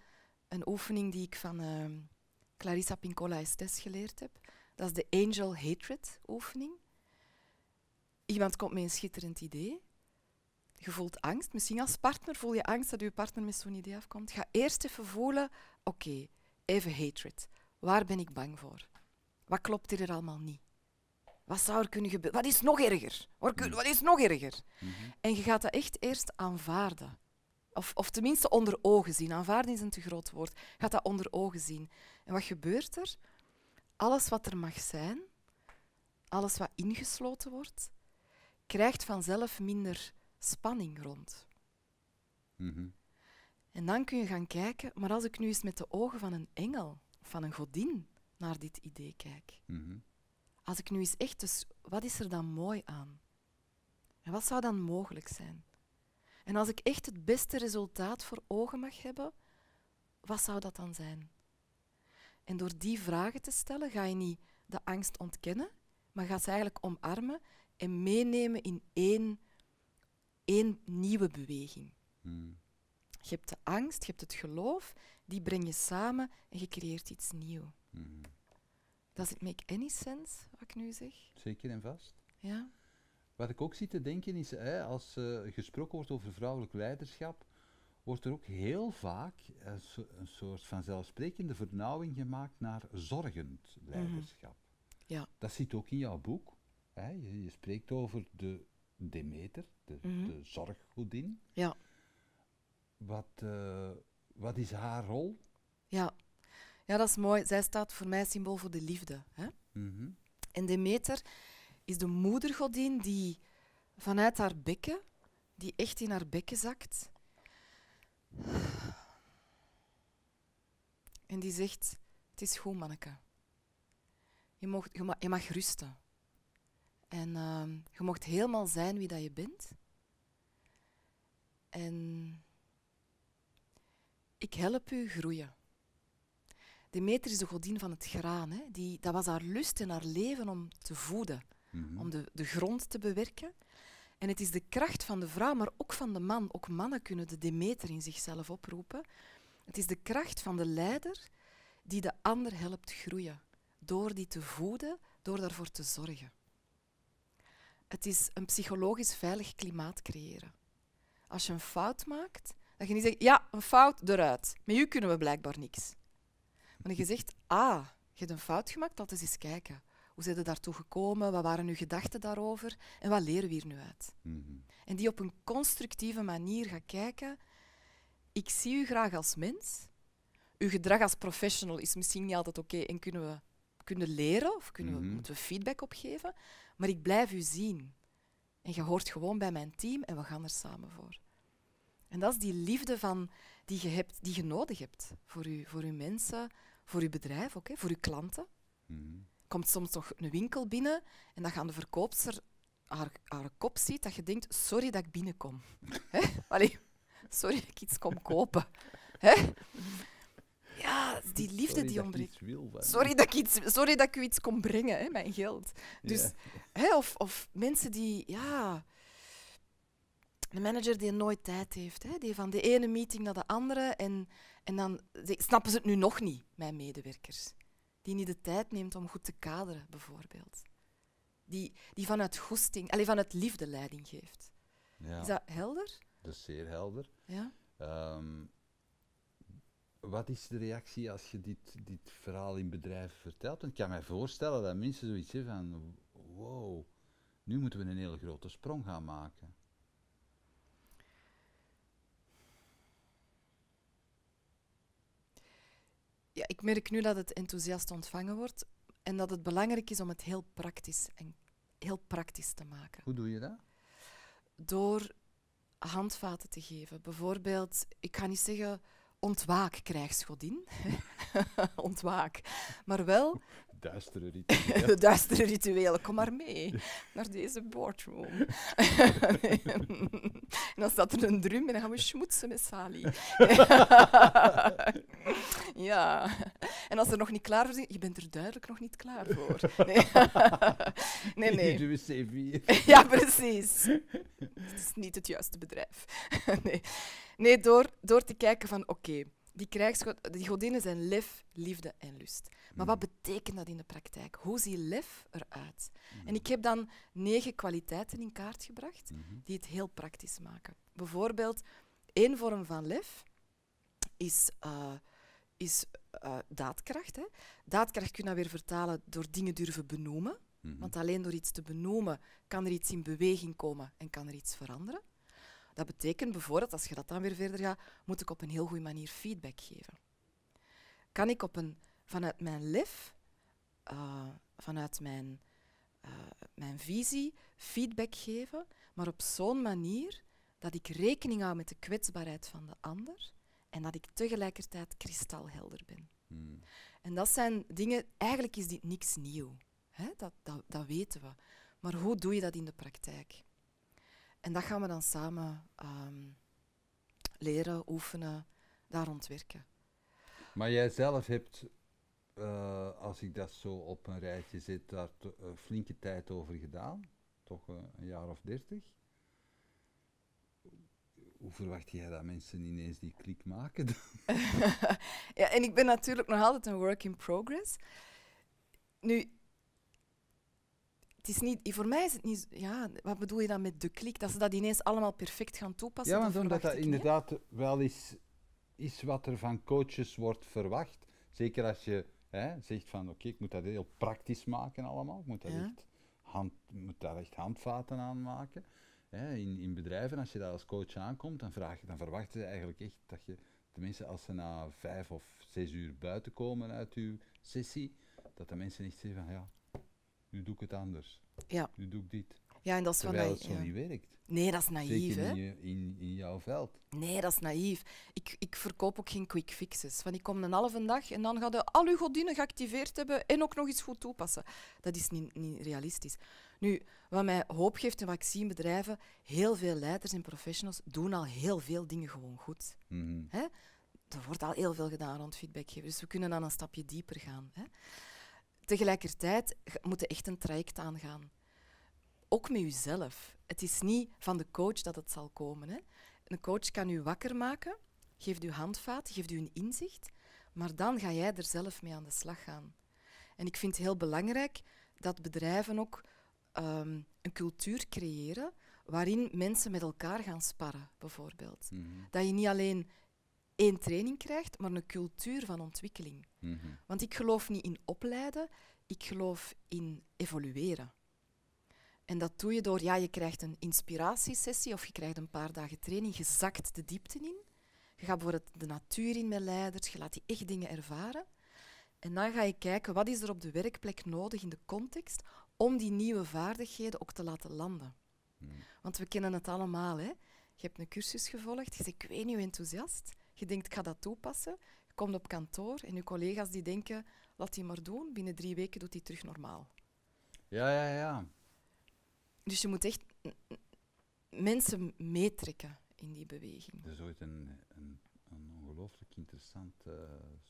een oefening die ik van ehm, Clarissa Pincola Estes geleerd heb. Dat is de Angel Hatred oefening. Iemand komt met een schitterend idee. Je voelt angst. Misschien als partner voel je angst dat je partner met zo'n idee afkomt. Ga eerst even voelen, oké, even hatred. Waar ben ik bang voor? Wat klopt hier allemaal niet? Wat zou er kunnen gebeuren? Wat is nog erger? Hmm. Wat is nog erger? Mhm. En je gaat dat echt eerst aanvaarden. Of, of tenminste onder ogen zien. Aanvaarden is een te groot woord. Je gaat dat onder ogen zien. En wat gebeurt er? Alles wat er mag zijn, alles wat ingesloten wordt, krijgt vanzelf minder spanning rond. Mhm. En dan kun je gaan kijken, maar als ik nu eens met de ogen van een engel of van een godin naar dit idee kijk. Mm als ik nu eens echt, dus wat is er dan mooi aan? En wat zou dan mogelijk zijn? En als ik echt het beste resultaat voor ogen mag hebben, wat zou dat dan zijn? En door die vragen te stellen, ga je niet de angst ontkennen, maar gaat ze eigenlijk omarmen en meenemen in één, één nieuwe beweging. Hmm. Je hebt de angst, je hebt het geloof, die breng je samen en je creëert iets nieuws. Hmm. Does it make any sense, wat ik nu zeg? Zeker en vast. Ja. Wat ik ook zit te denken is, hè, als uh, gesproken wordt over vrouwelijk leiderschap, wordt er ook heel vaak een soort van zelfsprekende vernauwing gemaakt naar zorgend mhm. leiderschap. ja. Dat zit ook in jouw boek. Hè. Je, spreekt over de Demeter, de, mhm. de zorggodin. Ja. Wat, eh, wat is haar rol? Ja. Ja, dat is mooi. Zij staat voor mij symbool voor de liefde. Hè? Mm -hmm. En Demeter is de moedergodin die vanuit haar bekken, die echt in haar bekken zakt. En die zegt, het is goed, manneke. Je, mag, je mag, rusten. En ehm, je mag helemaal zijn wie dat je bent. En ik help u groeien. Demeter is de godin van het graan. Hè. Die, dat was haar lust en haar leven om te voeden, mhm. om de, de grond te bewerken. En het is de kracht van de vrouw, maar ook van de man. Ook mannen kunnen de Demeter in zichzelf oproepen. Het is de kracht van de leider die de ander helpt groeien. Door die te voeden, door daarvoor te zorgen. Het is een psychologisch veilig klimaat creëren. Als je een fout maakt, dat je niet zegt, ja, een fout, eruit. Met u kunnen we blijkbaar niks. En je zegt, ah, je hebt een fout gemaakt, altijd eens kijken. Hoe zijn ze daartoe gekomen? Wat waren uw gedachten daarover? En wat leren we hier nu uit? Mhm. En die op een constructieve manier gaat kijken. Ik zie u graag als mens. Uw gedrag als professional is misschien niet altijd oké en kunnen we kunnen leren of kunnen we, mhm. moeten we feedback opgeven. Maar ik blijf u zien. En je hoort gewoon bij mijn team en we gaan er samen voor. En dat is die liefde van, die, je hebt, die je nodig hebt voor, u, voor uw mensen, voor je bedrijf ook, voor je klanten. Mm Komt soms toch een winkel binnen en dan gaan de verkoopster haar, haar kop ziet dat je denkt, sorry dat ik binnenkom. <laughs> Allee, sorry dat ik iets kom kopen. Hè? Ja, die liefde die ontbreekt. Sorry, dat ik iets, sorry dat ik u iets kom brengen, hè, mijn geld. Dus, hè, of, of mensen die, ja, een manager die nooit tijd heeft, hè, die van de ene meeting naar de andere en en dan snappen ze het nu nog niet, mijn medewerkers. Die niet de tijd neemt om goed te kaderen, bijvoorbeeld. Die, die vanuit goesting, alleen vanuit liefde leiding geeft. Ja. Is dat helder? Dat is zeer helder. Ja. Ehm, wat is de reactie als je dit, dit verhaal in bedrijven vertelt? Want ik kan mij voorstellen dat mensen zoiets hebben van, wow, nu moeten we een hele grote sprong gaan maken. ja, ik merk nu dat het enthousiast ontvangen wordt en dat het belangrijk is om het heel praktisch, en heel praktisch te maken. Hoe doe je dat? Door handvaten te geven. Bijvoorbeeld, ik ga niet zeggen Ontwaak, krijgsgodin. <laughs> Ontwaak. Maar wel... Duistere rituelen. <laughs> Duistere rituelen. Kom maar mee naar deze boardroom. <laughs> en dan staat er een drum en dan gaan we schmoetsen met Sali. ja. En als er nog niet klaar voor zijn, je bent er duidelijk nog niet klaar voor. Nee, nee. nee. Ja, precies is niet het juiste bedrijf. <laughs> nee. nee, door, door te kijken van oké, die, die godinnen zijn lef, liefde en lust. Maar wat mhm. betekent dat in de praktijk? Hoe ziet lef eruit? En mhm. ik heb dan negen kwaliteiten in kaart gebracht mhm. die het heel praktisch maken. Bijvoorbeeld, één vorm van lef is, eh, is eh, daadkracht. Hè. Daadkracht kun je dan weer vertalen door dingen durven benoemen. Mhm. Want alleen door iets te benoemen kan er iets in beweging komen en kan er iets veranderen. Dat betekent bijvoorbeeld, als je dat dan weer verder gaat, moet ik op een heel goede manier feedback geven. Kan ik op een, vanuit mijn lef, eh, vanuit mijn, eh, mijn visie, feedback geven, maar op zo'n manier dat ik rekening hou met de kwetsbaarheid van de ander en dat ik tegelijkertijd kristalhelder ben. Hmm. En dat zijn dingen, eigenlijk is dit niks nieuw. Hè? Dat, dat, dat weten we. Maar hoe doe je dat in de praktijk? En dat gaan we dan samen ehm, leren, oefenen, daar ontwerken. Maar jij zelf hebt, eh, als ik dat zo op een rijtje zit, daar eh, flinke tijd over gedaan. Toch eh, een jaar of dertig. Hoe verwacht jij dat mensen ineens die klik maken? <laughs> ja, en ik ben natuurlijk nog altijd een work in progress. Nu, het is niet, voor mij is het niet. Ja, wat bedoel je dan met de klik? Dat ze dat ineens allemaal perfect gaan toepassen? Ja, want dat omdat dat inderdaad wel is, is wat er van coaches wordt verwacht. Zeker als je hè, zegt van oké, ik moet dat heel praktisch maken allemaal. Ik moet, dat echt, hand, moet daar echt handvaten aan maken. Hè, in, in bedrijven, als je daar als coach aankomt, dan, vraag, dan verwachten ze eigenlijk echt dat je, tenminste als ze na vijf of zes uur buiten komen uit uw sessie, dat de mensen echt zeggen van ja, nu doe ik het anders. Ja. Nu doe ik dit. Ja, en dat is Terwijl het zo niet werkt. Nee, dat is naïef. Zeker in, je, in, in, jouw veld. Nee, dat is naïef. Ik, ik verkoop ook geen quick fixes. Van ik kom een halve dag en dan ga je al uw godinnen geactiveerd hebben en ook nog eens goed toepassen. Dat is niet, niet realistisch. Nu, wat mij hoop geeft en wat ik zie in bedrijven, heel veel leiders en professionals doen al heel veel dingen gewoon goed. Mm -hmm. hè? Er wordt al heel veel gedaan rond feedback geven, dus we kunnen dan een stapje dieper gaan. Hè? Tegelijkertijd moet je echt een traject aangaan. Ook met jezelf. Het is niet van de coach dat het zal komen. Hè. Een coach kan u wakker maken, geeft u handvaat, geeft u een inzicht, maar dan ga jij er zelf mee aan de slag gaan. En ik vind het heel belangrijk dat bedrijven ook ehm, een cultuur creëren waarin mensen met elkaar gaan sparren, bijvoorbeeld. Mhm. Dat je niet alleen één training krijgt, maar een cultuur van ontwikkeling. Mhm. Want ik geloof niet in opleiden, ik geloof in evolueren. En dat doe je door, ja, je krijgt een inspiratiesessie of je krijgt een paar dagen training, je zakt de diepte in. Je gaat bijvoorbeeld de natuur in met leiders, je laat die echt dingen ervaren. En dan ga je kijken, wat is er op de werkplek nodig in de context om die nieuwe vaardigheden ook te laten landen. Mhm. Want we kennen het allemaal, hè. Je hebt een cursus gevolgd, je zegt, ik weet niet hoe enthousiast. Je denkt, ik ga dat toepassen komt op kantoor en uw collega's die denken, laat die maar doen, binnen drie weken doet hij terug normaal. Ja, ja, ja. Dus je moet echt mensen meetrekken in die beweging. Er is ooit een, een, een ongelooflijk interessant eh,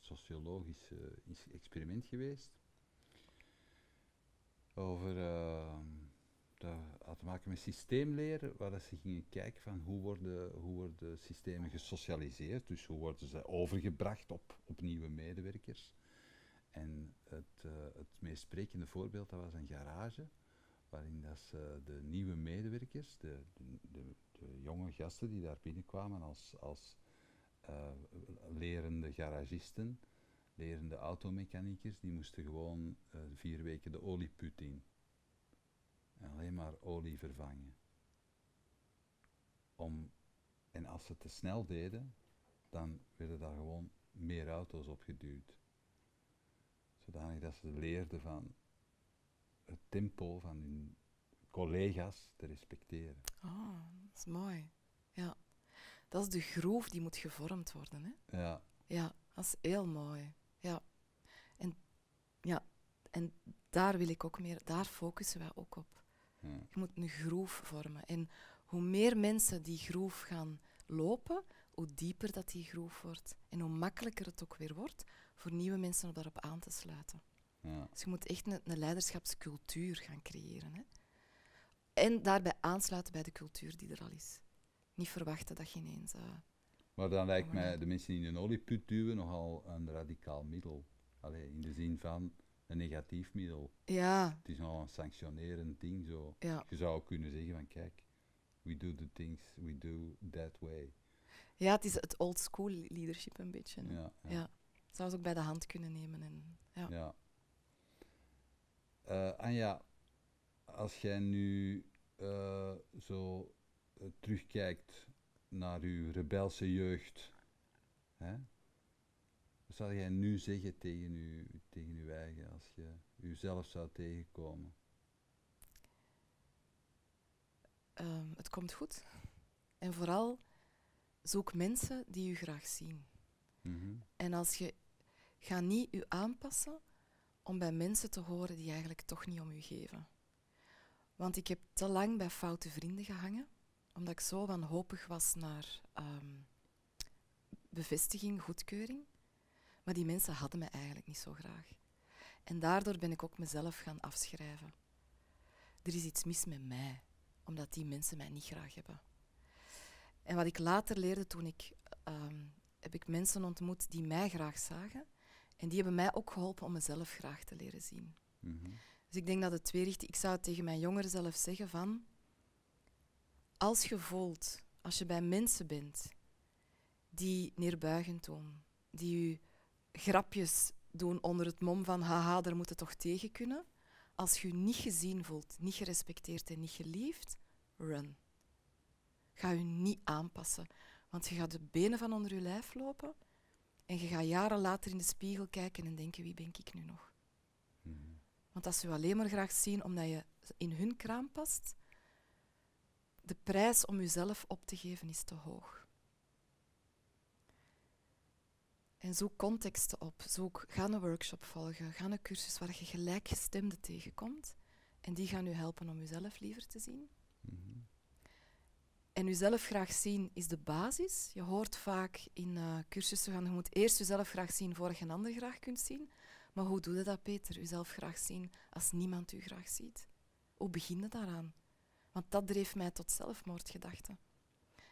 sociologisch eh, experiment geweest over... Ehm, dat had te maken met systeemleren, waar ze gingen kijken van hoe worden, hoe worden systemen gesocialiseerd, dus hoe worden ze overgebracht op, op nieuwe medewerkers. En het, uh, het meest sprekende voorbeeld dat was een garage, waarin dat ze de nieuwe medewerkers, de, de, de, jonge gasten die daar binnenkwamen als, als uh, lerende garagisten, lerende automechaniekers, die moesten gewoon eh, vier weken de olieput in alleen maar olie vervangen. Om, en als ze te snel deden, dan werden daar gewoon meer auto's op geduwd. Zodanig dat ze leerden van het tempo van hun collega's te respecteren. Ah, dat is mooi. Ja. Dat is de groef die moet gevormd worden. Hè? Ja. Ja, dat is heel mooi. Ja. En, ja. en daar wil ik ook meer, daar focussen wij ook op. Hmm. Je moet een groef vormen. En hoe meer mensen die groef gaan lopen, hoe dieper dat die groef wordt. En hoe makkelijker het ook weer wordt voor nieuwe mensen om daarop aan te sluiten. Ja. Dus je moet echt een, leiderschapscultuur gaan creëren. Hè. En daarbij aansluiten bij de cultuur die er al is. Niet verwachten dat je ineens... Eh, maar dan lijkt mij de mensen in een olieput duwen nogal een radicaal middel. Allee, in de zin van een negatief middel. Ja. Het is al een sanctionerend ding zo. Ja. Je zou kunnen zeggen van kijk, we do the things we do that way. Ja, het is het old school leadership een beetje. Ja, ja. Zou ze ook bij de hand kunnen nemen. En, ja. ja. Eh, Anja, als jij nu eh, zo eh, terugkijkt naar uw rebelse jeugd, hè, wat zou jij nu zeggen tegen je, tegen uw eigen als je jezelf zou tegenkomen? Ehm, het komt goed. En vooral zoek mensen die u graag zien. Mhm. En als je ga niet u aanpassen om bij mensen te horen die eigenlijk toch niet om u geven. Want ik heb te lang bij foute vrienden gehangen, omdat ik zo wanhopig was naar um, bevestiging, goedkeuring. Maar die mensen hadden me eigenlijk niet zo graag. En daardoor ben ik ook mezelf gaan afschrijven. Er is iets mis met mij, omdat die mensen mij niet graag hebben. En wat ik later leerde toen ik, ehm, heb ik mensen ontmoet die mij graag zagen. En die hebben mij ook geholpen om mezelf graag te leren zien. Mhm. Dus ik denk dat het twee richting. Ik zou het tegen mijn jongeren zelf zeggen van, als je voelt, als je bij mensen bent die neerbuigend doen, die je grapjes doen onder het mom van haha, daar moet het toch tegen kunnen. Als je je niet gezien voelt, niet gerespecteerd en niet geliefd, run. Ga je niet aanpassen, want je gaat de benen van onder je lijf lopen en je gaat jaren later in de spiegel kijken en denken, wie ben ik nu nog? Mhm. Want als ze je alleen maar graag zien omdat je in hun kraam past, de prijs om jezelf op te geven is te hoog. En zoek contexten op. Zoek, ga een workshop volgen, ga een cursus waar je gelijkgestemde tegenkomt. En die gaan u helpen om uzelf liever te zien. Mhm. En uzelf graag zien is de basis. Je hoort vaak in eh, cursussen gaan, je moet eerst uzelf graag zien voordat je een ander graag kunt zien. Maar hoe doe je dat, Peter? Uzelf graag zien als niemand u graag ziet. Hoe begin je daaraan? Want dat dreef mij tot zelfmoordgedachten.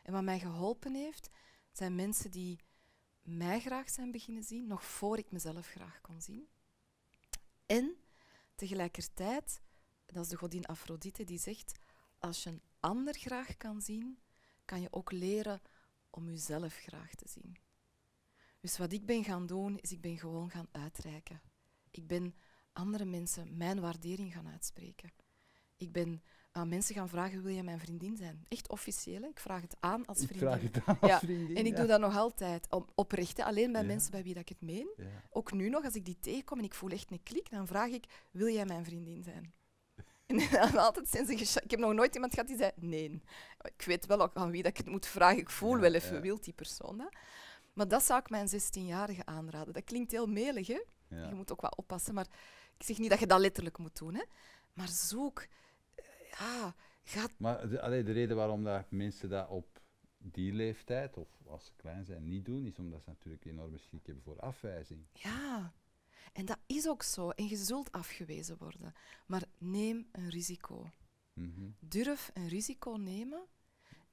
En wat mij geholpen heeft, zijn mensen die mij graag zijn beginnen zien, nog voor ik mezelf graag kon zien. En tegelijkertijd, dat is de godin Afrodite die zegt, als je een ander graag kan zien, kan je ook leren om jezelf graag te zien. Dus wat ik ben gaan doen, is ik ben gewoon gaan uitreiken. Ik ben andere mensen mijn waardering gaan uitspreken. Ik ben aan mensen gaan vragen, wil je mijn vriendin zijn? Echt officieel, ik vraag het aan als vriendin. Ik vraag het aan als ja. vriendin. En ik doe dat nog altijd, op, oprecht, alleen bij mensen bij wie dat ik het meen. Ook nu nog, als ik die tegenkom en ik voel echt een klik, dan vraag ik, wil jij mijn vriendin zijn? <laughs> En altijd sinds ik. Ik heb nog nooit iemand gehad die zei nee. Ik weet wel aan wie dat ik het moet vragen. Ik voel wel even, wil die persoon dat? Maar dat zou ik mijn 16-jarige aanraden. Dat klinkt heel melig, hè? Je moet ook wel oppassen, maar ik zeg niet dat je dat letterlijk moet doen, hè? Maar zoek Ah, gaat... Maar de, de reden waarom dat mensen dat op die leeftijd, of als ze klein zijn, niet doen, is omdat ze natuurlijk enorm schrik hebben voor afwijzing. Ja, en dat is ook zo. En je zult afgewezen worden. Maar neem een risico. Mhm. Durf een risico nemen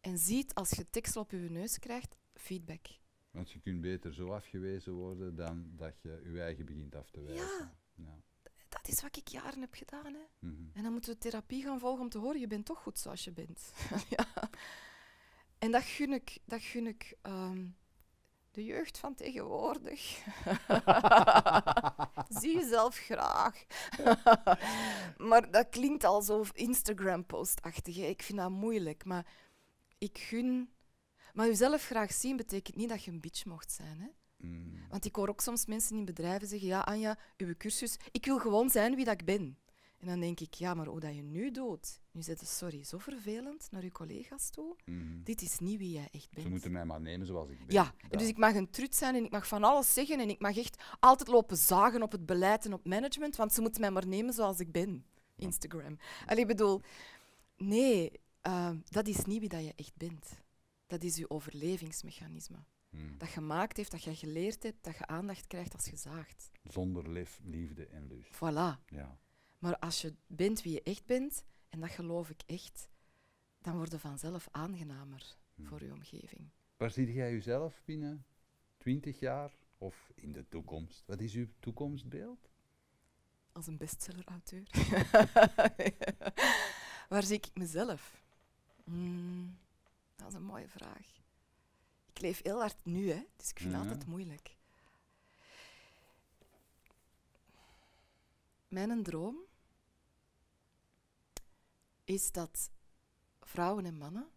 en ziet als je tekst op je neus krijgt, feedback. Want je kunt beter zo afgewezen worden dan dat je je eigen begint af te wijzen. Ja. ja dat is wat ik jaren heb gedaan. Hè. Mhm. En dan moeten we therapie gaan volgen om te horen, je bent toch goed zoals je bent. <laughs> ja. En dat gun ik, dat gun ik ehm, de jeugd van tegenwoordig. <laughs> Zie jezelf graag. <laughs> maar dat klinkt al zo Instagram-postachtig. Ik vind dat moeilijk. Maar ik gun... Maar jezelf graag zien betekent niet dat je een bitch mocht zijn. Hè? Mm. Want ik hoor ook soms mensen in bedrijven zeggen, ja Anja, uw cursus, ik wil gewoon zijn wie dat ik ben. En dan denk ik, ja, maar hoe dat je nu doet, nu zit het, sorry, zo vervelend naar je collega's toe. Mm. Dit is niet wie jij echt bent. Ze moeten mij maar nemen zoals ik ben. Ja, dus ik mag een trut zijn en ik mag van alles zeggen en ik mag echt altijd lopen zagen op het beleid en op management, want ze moeten mij maar nemen zoals ik ben. Instagram. Ja. ik bedoel, nee, eh, dat is niet wie dat je echt bent. Dat is je overlevingsmechanisme. Hmm. Dat gemaakt heeft, dat je geleerd hebt, dat je aandacht krijgt als je zaagt. Zonder lef, liefde en lust. Voilà. Ja. Maar als je bent wie je echt bent, en dat geloof ik echt, dan word je vanzelf aangenamer hmm. voor je omgeving. Waar zie jij jezelf binnen 20 jaar of in de toekomst? Wat is uw toekomstbeeld? Als een bestseller-auteur. <laughs> Waar zie ik mezelf? Hmm, dat is een mooie vraag. Ik leef heel hard nu, hè, dus ik vind het altijd moeilijk. Mijn droom is dat vrouwen en mannen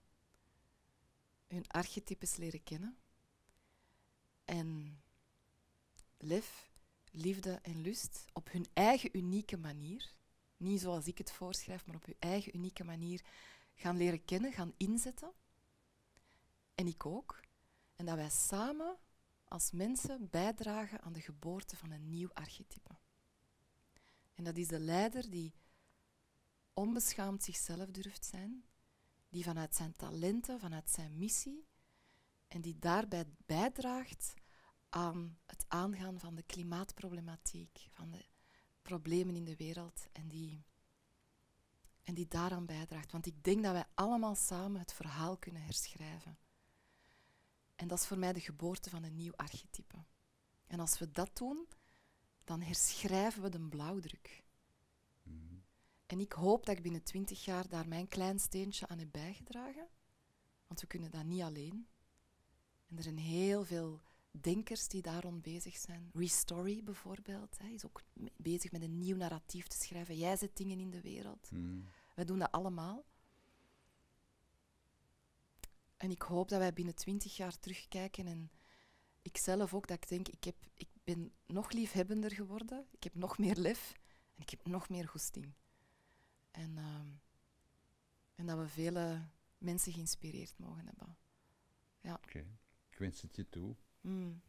hun archetypes leren kennen en lef, liefde en lust op hun eigen unieke manier, niet zoals ik het voorschrijf, maar op hun eigen unieke manier gaan leren kennen, gaan inzetten. En ik ook. En dat wij samen als mensen bijdragen aan de geboorte van een nieuw archetype. En dat is de leider die onbeschaamd zichzelf durft zijn, die vanuit zijn talenten, vanuit zijn missie, en die daarbij bijdraagt aan het aangaan van de klimaatproblematiek, van de problemen in de wereld en die, en die daaraan bijdraagt. Want ik denk dat wij allemaal samen het verhaal kunnen herschrijven. En dat is voor mij de geboorte van een nieuw archetype. En als we dat doen, dan herschrijven we de blauwdruk. Mhm. En ik hoop dat ik binnen twintig jaar daar mijn klein steentje aan heb bijgedragen. Want we kunnen dat niet alleen. En er zijn heel veel denkers die daar bezig zijn. Restory bijvoorbeeld hè, is ook bezig met een nieuw narratief te schrijven. Jij zet dingen in de wereld. Mhm. We doen dat allemaal. En ik hoop dat wij binnen twintig jaar terugkijken en ik zelf ook, dat ik denk, ik, heb, ik ben nog liefhebbender geworden, ik heb nog meer lef en ik heb nog meer goesting. En, ehm, en dat we vele mensen geïnspireerd mogen hebben. Ja. Oké, ik wens het je toe. Mm.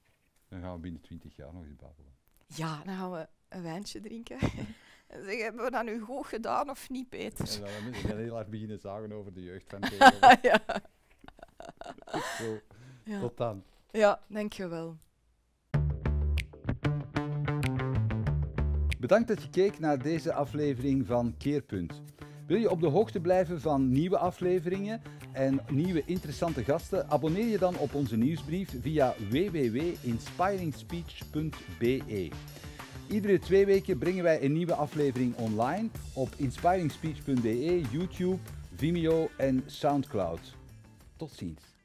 Dan gaan we binnen twintig jaar nog eens babbelen. Ja, dan gaan we een wijntje drinken. <laughs> en zeggen, hebben we dat nu goed gedaan of niet, Peter? En dan gaan we heel hard beginnen zagen over de jeugd van Peter. <laughs> ja. Tot dan. Ja, dankjewel. wel. Bedankt dat je keek naar deze aflevering van Keerpunt. Wil je op de hoogte blijven van nieuwe afleveringen en nieuwe interessante gasten? Abonneer je dan op onze nieuwsbrief via www.inspiringspeech.be. Iedere twee weken brengen wij een nieuwe aflevering online op inspiringspeech.be, YouTube, Vimeo en SoundCloud. Tot ziens.